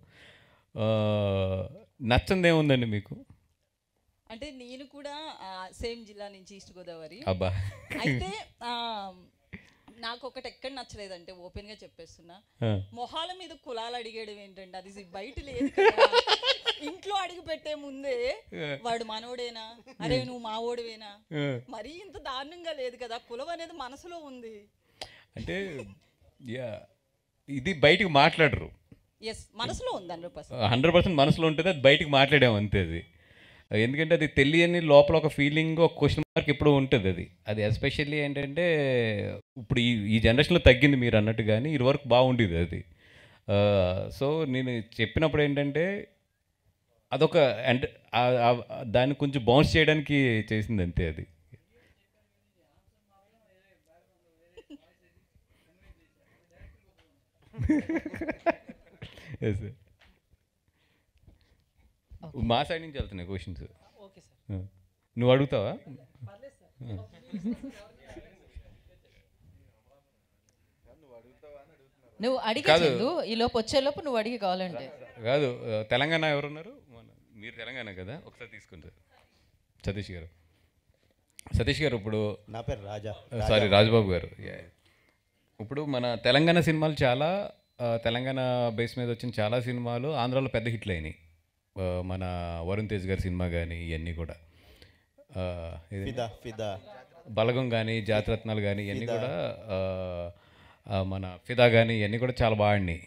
నచ్చంది ఏముందండి మీకు అంటే నేను కూడా సేమ్ జిల్లా నుంచి ఈస్ట్ గోదావరి అబ్బా అయితే నాకు ఒకటి ఎక్కడ నచ్చలేదంటే ఓపెన్ గా చెప్పేస్తున్నా మొహాల మీద కులాలు అడిగేయడం ఏంటంటే అది బయట లేదు ఇంట్లో అడుగు పెట్టే ముందే వాడు మనోడేనా అరే నువ్వు మావోడివేనా మరీ ఇంత దారుణంగా లేదు కదా కులం అనేది మనసులో ఉంది అంటే యా ఇది బయటికి మాట్లాడరు ఎస్ మనసులో ఉంది హండ్రెడ్ పర్సెంట్ హండ్రెడ్ పర్సెంట్ మనసులో ఉంటుంది అది బయటికి మాట్లాడాము అంతే అది ఎందుకంటే అది తెలియని లోపల ఒక ఫీలింగ్ ఒక క్వశ్చన్ మార్క్ ఎప్పుడూ ఉంటుంది అది అది ఎస్పెషల్లీ ఏంటంటే ఇప్పుడు ఈ ఈ జనరేషన్లో తగ్గింది మీరు అన్నట్టు కానీ వరకు బాగుండేది అది సో నేను చెప్పినప్పుడు ఏంటంటే అదొక అండ్ దాన్ని కొంచెం బౌన్స్ చేయడానికి చేసింది అంతే అది మా సైడ్ నుంచి వెళ్తున్నాయి క్వశ్చన్స్ నువ్వు అడుగుతావా నువ్వు అడిగి కాదు ఈ లోపు వచ్చే లోపు నువ్వు అడిగి కావాలంటే కాదు తెలంగాణ ఎవరున్నారు మీరు తెలంగాణ కదా ఒకసారి తీసుకుంటారు సతీష్ గారు సతీష్ గారు ఇప్పుడు నా పేరు రాజా సారీ రాజబాబు గారు ఇప్పుడు మన తెలంగాణ సినిమాలు చాలా తెలంగాణ బేస్ మీద వచ్చిన చాలా సినిమాలు ఆంధ్రాలో పెద్ద హిట్లు అయినాయి మన వరుణ్ తేజ్ గారి సినిమా కానీ ఇవన్నీ కూడా ఫిదా బలగం కానీ జాతిరత్నాలు కానీ ఇవన్నీ కూడా మన ఫిదా కానీ ఇవన్నీ కూడా చాలా బాగున్నాయి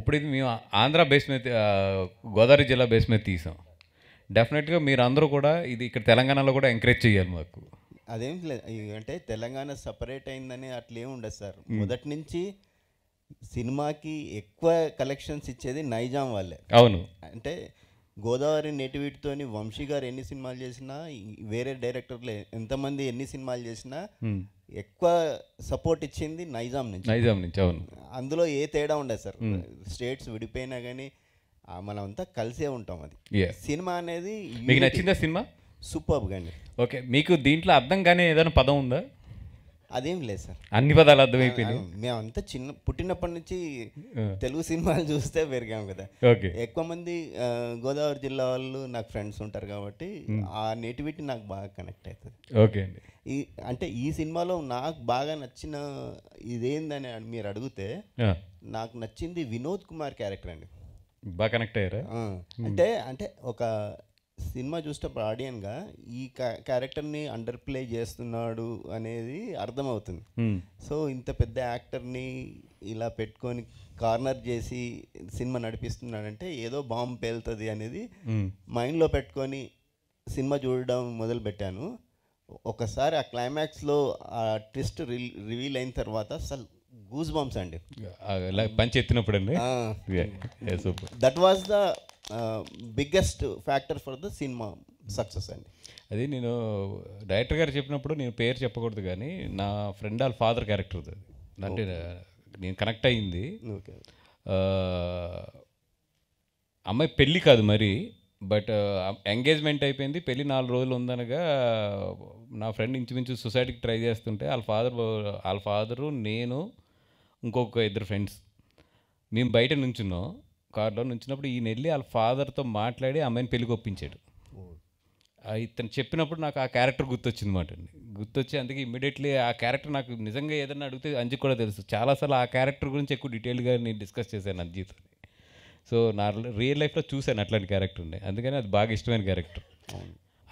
ఇప్పుడు ఇది మేము ఆంధ్ర బేస్ మీద గోదావరి జిల్లా బేస్ మీద తీసాం డెఫినెట్గా మీరు అందరూ కూడా ఇది ఇక్కడ తెలంగాణలో కూడా ఎంకరేజ్ చేయాలి మాకు అదేం లేదు అంటే తెలంగాణ సపరేట్ అయిందని అట్లేం ఉండదు సార్ మొదటి నుంచి సినిమాకి ఎక్కువ కలెక్షన్స్ ఇచ్చేది నైజాం వాళ్ళే అవును అంటే గోదావరి నేటివిటితోని వంశీ గారు ఎన్ని సినిమాలు చేసినా వేరే డైరెక్టర్లు ఎంతమంది ఎన్ని సినిమాలు చేసినా ఎక్కువ సపోర్ట్ ఇచ్చింది నైజాం నుంచి నైజాం నుంచి అవును అందులో ఏ తేడా ఉండదు సార్ స్టేట్స్ విడిపోయినా కానీ మనం అంతా కలిసే ఉంటాం అది సినిమా అనేది మీకు నచ్చిందా సినిమా సూపర్ అండి ఓకే మీకు దీంట్లో అర్థం కానీ ఏదైనా పదం ఉందా అదేం లేదు సార్ అన్ని పదాలు అర్థమైపోయింది మేమంతా చిన్న పుట్టినప్పటి నుంచి తెలుగు సినిమాలు చూస్తే పెరిగాం కదా ఎక్కువ మంది గోదావరి జిల్లా వాళ్ళు నాకు ఫ్రెండ్స్ ఉంటారు కాబట్టి ఆ నేటివిటీ నాకు బాగా కనెక్ట్ అవుతుంది ఓకే అండి ఈ అంటే ఈ సినిమాలో నాకు బాగా నచ్చిన ఇదేందని మీరు అడిగితే నాకు నచ్చింది వినోద్ కుమార్ క్యారెక్టర్ అండి బాగా కనెక్ట్ అయ్యారా అంటే అంటే ఒక సినిమా చూసేటప్పుడు ఆడియన్గా ఈ క్యారెక్టర్ని అండర్ ప్లే చేస్తున్నాడు అనేది అర్థమవుతుంది సో ఇంత పెద్ద యాక్టర్ని ఇలా పెట్టుకొని కార్నర్ చేసి సినిమా నడిపిస్తున్నాడంటే ఏదో బాంబు పేలుతుంది అనేది మైండ్లో పెట్టుకొని సినిమా చూడడం మొదలు పెట్టాను ఒకసారి ఆ క్లైమాక్స్లో ఆ ట్విస్ట్ రివీల్ అయిన తర్వాత అసలు గూజ్ బాంబ్స్ అండి ఎత్తినప్పుడు అండి that was the biggest factor for the cinema success అండి అది నేను డైరెక్టర్ గారు చెప్పినప్పుడు నేను పేరు చెప్పకూడదు కానీ నా ఫ్రెండ్ వాళ్ళ ఫాదర్ క్యారెక్టర్ అది అంటే నేను కనెక్ట్ అయింది అమ్మాయి పెళ్ళి కాదు మరి బట్ ఎంగేజ్మెంట్ అయిపోయింది పెళ్ళి నాలుగు రోజులు ఉందనగా నా ఫ్రెండ్ ఇంచుమించు సొసైటీకి ట్రై చేస్తుంటే వాళ్ళ ఫాదర్ వాళ్ళ ఫాదరు నేను ఇంకొక ఇద్దరు ఫ్రెండ్స్ మేము బయట నుంచున్నాం కారులో నుంచినప్పుడు ఈయన వెళ్ళి వాళ్ళ ఫాదర్తో మాట్లాడి అమ్మాయిని పెళ్ళికి ఒప్పించాడు ఇతను చెప్పినప్పుడు నాకు ఆ క్యారెక్టర్ గుర్తొచ్చింది అండి గుర్తొచ్చి అందుకే ఇమ్మీడియట్లీ ఆ క్యారెక్టర్ నాకు నిజంగా ఏదైనా అడిగితే అంజు కూడా తెలుసు చాలాసార్లు ఆ క్యారెక్టర్ గురించి ఎక్కువ డీటెయిల్గా నేను డిస్కస్ చేశాను అంజీతో సో నా రియల్ లైఫ్లో చూశాను అట్లాంటి క్యారెక్టర్ ఉండే అందుకని అది బాగా ఇష్టమైన క్యారెక్టర్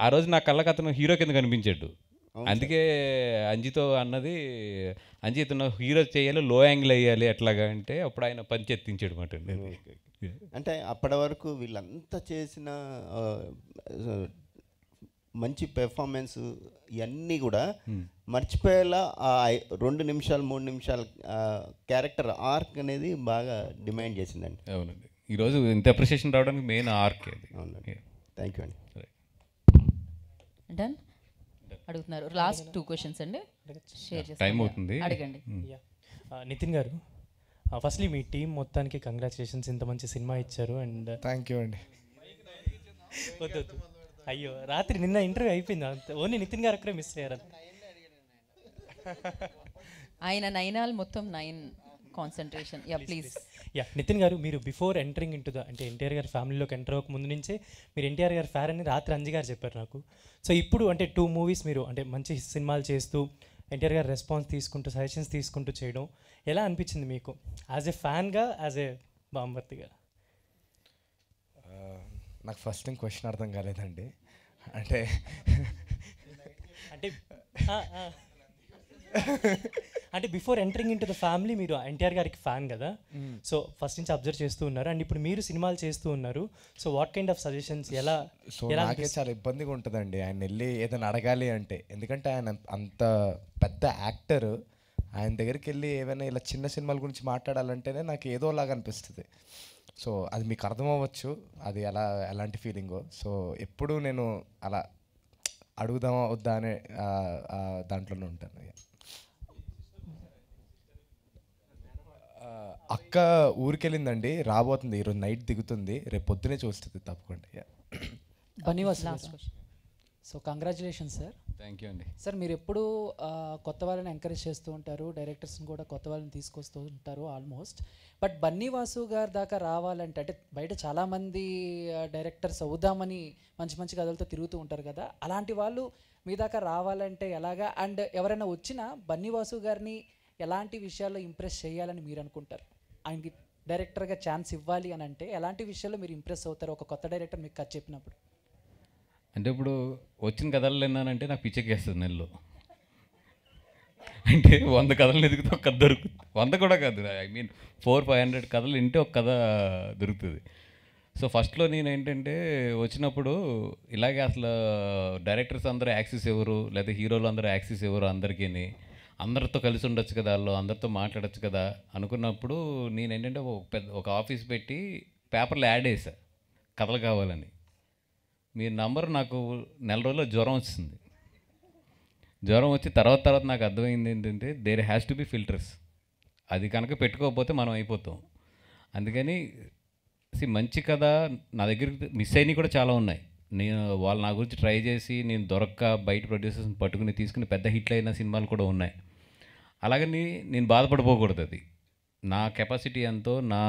ఆ రోజు నా కళ్ళకి అతను హీరో కింద కనిపించాడు అందుకే అంజితో అన్నది అంజిత్ ఇతను హీరో చేయాలి లో యాంగిల్ వేయాలి ఎట్లాగా అంటే అప్పుడు ఆయన పంచెత్తించాడు మాట అంటే అప్పటి వరకు వీళ్ళంతా చేసిన మంచి పెర్ఫార్మెన్స్ ఇవన్నీ కూడా మర్చిపోయేలా ఆ రెండు నిమిషాలు మూడు నిమిషాలు క్యారెక్టర్ ఆర్క్ అనేది బాగా డిమాండ్ చేసిందండి అవునండి ఈరోజు ఇంత అప్రిషియేషన్ రావడానికి మెయిన్ ఆర్క్ అవునండి థ్యాంక్ యూ అండి డన్ అడుగుతున్నారు లాస్ట్ టూ క్వశ్చన్స్ అండి టైం అవుతుంది అడగండి hmm. uh, నితిన్ గారు ఫస్ట్లీ uh, మీ టీం మొత్తానికి కంగ్రాచులేషన్స్ ఇంత మంచి సినిమా ఇచ్చారు అండ్ థ్యాంక్ యూ అండి వద్దు అయ్యో రాత్రి నిన్న ఇంటర్వ్యూ అయిపోయింది ఓన్లీ నితిన్ గారు అక్కడే మిస్ అయ్యారు ఆయన నైనాలు మొత్తం nine concentration yeah please yeah Nitin గారు మీరు బిఫోర్ ఎంటరింగ్ ఇంటు ద అంటే ఎన్టీఆర్ గారి ఫ్యామిలీలోకి ఎంటర్ అవ్వక ముందు నుంచే మీరు ఎన్టీఆర్ గారి ఫ్యార్ అని రాత్రి అంజి గారు చెప్పారు నాకు సో ఇప్పుడు అంటే టూ మూవీస్ మీరు అంటే మంచి సినిమాలు చేస్తూ ఎన్టీఆర్ గారు రెస్పాన్స్ తీసుకుంటూ సజెషన్స్ తీసుకుంటూ చేయడం ఎలా అనిపించింది మీకు యాజ్ ఎ ఫ్యాన్గా యాజ్ ఏ బాంబర్తిగా uh, నాకు ఫస్ట్ టైం క్వశ్చన్ అర్థం కాలేదండి అంటే అంటే అంటే before entering in to the family మీరు ఎన్టీఆర్ గారికి ఫ్యాన్ కదా సో hmm. ఫస్ట్ నుంచి అబ్జర్వ్ చేస్తూ ఉన్నారు అండ్ ఇప్పుడు మీరు సినిమాలు చేస్తూ ఉన్నారు so what kind of suggestions ఎలా సో నాకే చాలా ఇబ్బందిగా ఉంటుందండి ఆయన వెళ్ళి ఏదైనా అడగాలి అంటే ఎందుకంటే ఆయన అంత పెద్ద యాక్టర్ ఆయన దగ్గరికి వెళ్ళి ఏమైనా ఇలా చిన్న సినిమాల గురించి మాట్లాడాలంటేనే నాకు ఏదోలాగా అనిపిస్తుంది సో అది మీకు అర్థం అవ్వచ్చు అది ఎలా ఎలాంటి ఫీలింగో సో ఎప్పుడు నేను అలా అడుగుదామా వద్దా అనే దాంట్లోనే ఉంటాను అక్క ఊరికెళ్ళిందండి రాబోతుంది ఈరోజు నైట్ దిగుతుంది రేపు పొద్దునే చూస్తుంది తప్పకుండా so congratulation sir thank you అండి సార్ మీరు ఎప్పుడు కొత్త వాళ్ళని ఎంకరేజ్ చేస్తూ ఉంటారు డైరెక్టర్స్ని కూడా కొత్త వాళ్ళని తీసుకొస్తూ ఉంటారు ఆల్మోస్ట్ బట్ బన్నీ వాసు గారి దాకా రావాలంటే అంటే బయట చాలామంది డైరెక్టర్స్ అవుదామని మంచి మంచి కథలతో తిరుగుతూ ఉంటారు కదా అలాంటి వాళ్ళు మీ దాకా రావాలంటే ఎలాగా అండ్ ఎవరైనా వచ్చినా బన్నీ వాసు గారిని ఎలాంటి విషయాల్లో ఇంప్రెస్ చేయాలని మీరు అనుకుంటారు ఆయనకి డైరెక్టర్గా ఛాన్స్ ఇవ్వాలి అని అంటే ఎలాంటి విషయాల్లో మీరు ఇంప్రెస్ అవుతారు ఒక కొత్త డైరెక్టర్ మీకు కథ చెప్పినప్పుడు అంటే ఇప్పుడు వచ్చిన కథలు విన్నానంటే నాకు పిచ్చెక్కేస్తుంది నెలలో అంటే వంద కథలు ఎదిగితే ఒక కథ దొరుకుతుంది వంద కూడా కాదు I mean four five hundred కథలు వింటే ఒక కథ దొరుకుతుంది సో ఫస్ట్లో నేను ఏంటంటే వచ్చినప్పుడు ఇలాగే అసలు డైరెక్టర్స్ అందరూ యాక్సెస్ ఎవరు లేదా హీరోలు అందరూ యాక్సెస్ ఎవరు అందరికీ అందరితో కలిసి ఉండొచ్చు కదా వాళ్ళు అందరితో మాట్లాడచ్చు కదా అనుకున్నప్పుడు నేను ఏంటంటే ఒక పెద్ద ఒక ఆఫీస్ పెట్టి పేపర్లో యాడ్ వేసా కథలు కావాలని మీ నంబర్ నాకు నెల రోజుల్లో జ్వరం వచ్చింది జ్వరం వచ్చి తర్వాత తర్వాత నాకు అర్థమైంది ఏంటంటే there has to be filters అది కనుక పెట్టుకోకపోతే మనం అయిపోతాం అందుకని సి మంచి కథ నా దగ్గర మిస్ అయినవి కూడా చాలా ఉన్నాయి నేను వాళ్ళు నా గురించి ట్రై చేసి నేను దొరక్క బయట ప్రొడ్యూసర్స్ని పట్టుకుని తీసుకుని పెద్ద హిట్లు అయిన సినిమాలు కూడా ఉన్నాయి అలాగని నేను బాధపడిపోకూడదు అది నా కెపాసిటీ ఎంతో నా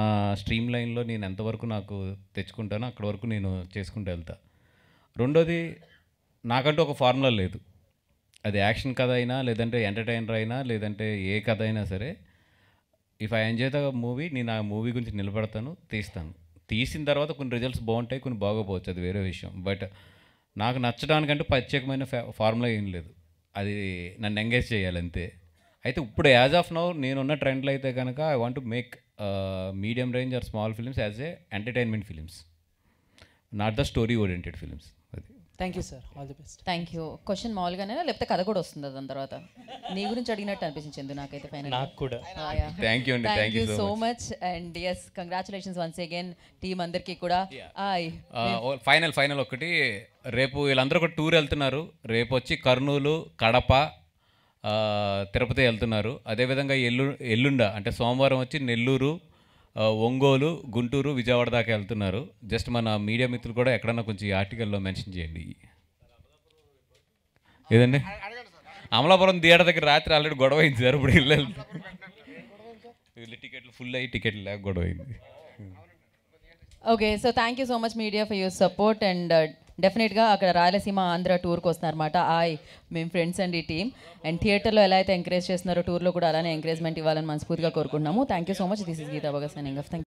స్ట్రీమ్ లైన్లో నేను ఎంతవరకు నాకు తెచ్చుకుంటానో అక్కడ వరకు నేను చేసుకుంటూ వెళ్తా రెండోది నాకంటూ ఒక ఫార్ములా లేదు అది యాక్షన్ కథ అయినా లేదంటే ఎంటర్టైనర్ అయినా లేదంటే ఏ కథ అయినా సరే if I enjoy the movie నేను ఆ మూవీ గురించి నిలబడతాను తీస్తాను తీసిన తర్వాత కొన్ని రిజల్ట్స్ బాగుంటాయి కొన్ని బాగోపోవచ్చు అది వేరే విషయం బట్ నాకు నచ్చడానికంటే ప్రత్యేకమైన ఫార్ములా ఏం లేదు అది నన్ను ఎంగేజ్ చేయాలి అంతే అయితే ఇప్పుడు యాజ్ ఆఫ్ నౌ నేనున్న ట్రెండ్లో అయితే కనుక I want to make medium range or small films as a entertainment films not the story oriented films okay thank you sir all the best thank you question మామూలుగానే లేకపోతే కథ కూడా వస్తుంది దాని తర్వాత నీ గురించి అడిగినట్టు అనిపించింది నాకైతే ఫైనల్ నాకు కూడా thank you thank you so much and yes congratulations once again team అందరికీ కూడా ఫైనల్ ఫైనల్ uh, oh, ఒకటి రేపు వీళ్ళందరూ ఒక టూర్ వెళ్తున్నారు రేపు వచ్చి కర్నూలు కడప తిరుపతి వెళ్తున్నారు అదేవిధంగా ఎల్లు ఎల్లుండ అంటే సోమవారం వచ్చి నెల్లూరు ఒంగోలు గుంటూరు విజయవాడ దాకా వెళ్తున్నారు జస్ట్ మన మీడియా మిత్రులు కూడా ఎక్కడన్నా కొంచెం ఈ ఆర్టికల్లో మెన్షన్ చేయండి ఏదండి అమలాపురం థియేటర్ దగ్గర రాత్రి ఆల్రెడీ గొడవ అయింది సార్ ఇప్పుడు వెళ్ళి టికెట్లు ఫుల్ అయ్యి టికెట్లు లేక గొడవ అయింది okay so thank you so much media for your support and డెఫినెట్గా అక్కడ రాయలసీమ ఆంధ్ర టూర్కి వస్తున్నారన్నమాట ఆయ్ మేము ఫ్రెండ్స్ అండ్ ఈ టీమ్ అండ్ థియేటర్లో ఎలా అయితే ఎంకరేజ్ చేస్తున్నారో టూర్లో కూడా అలానే ఎంకరేజ్మెంట్ ఇవ్వాలని మనస్ఫూర్తిగా కోరుకుంటున్నాము thank you so much this is Geeta Bhagat signing off thank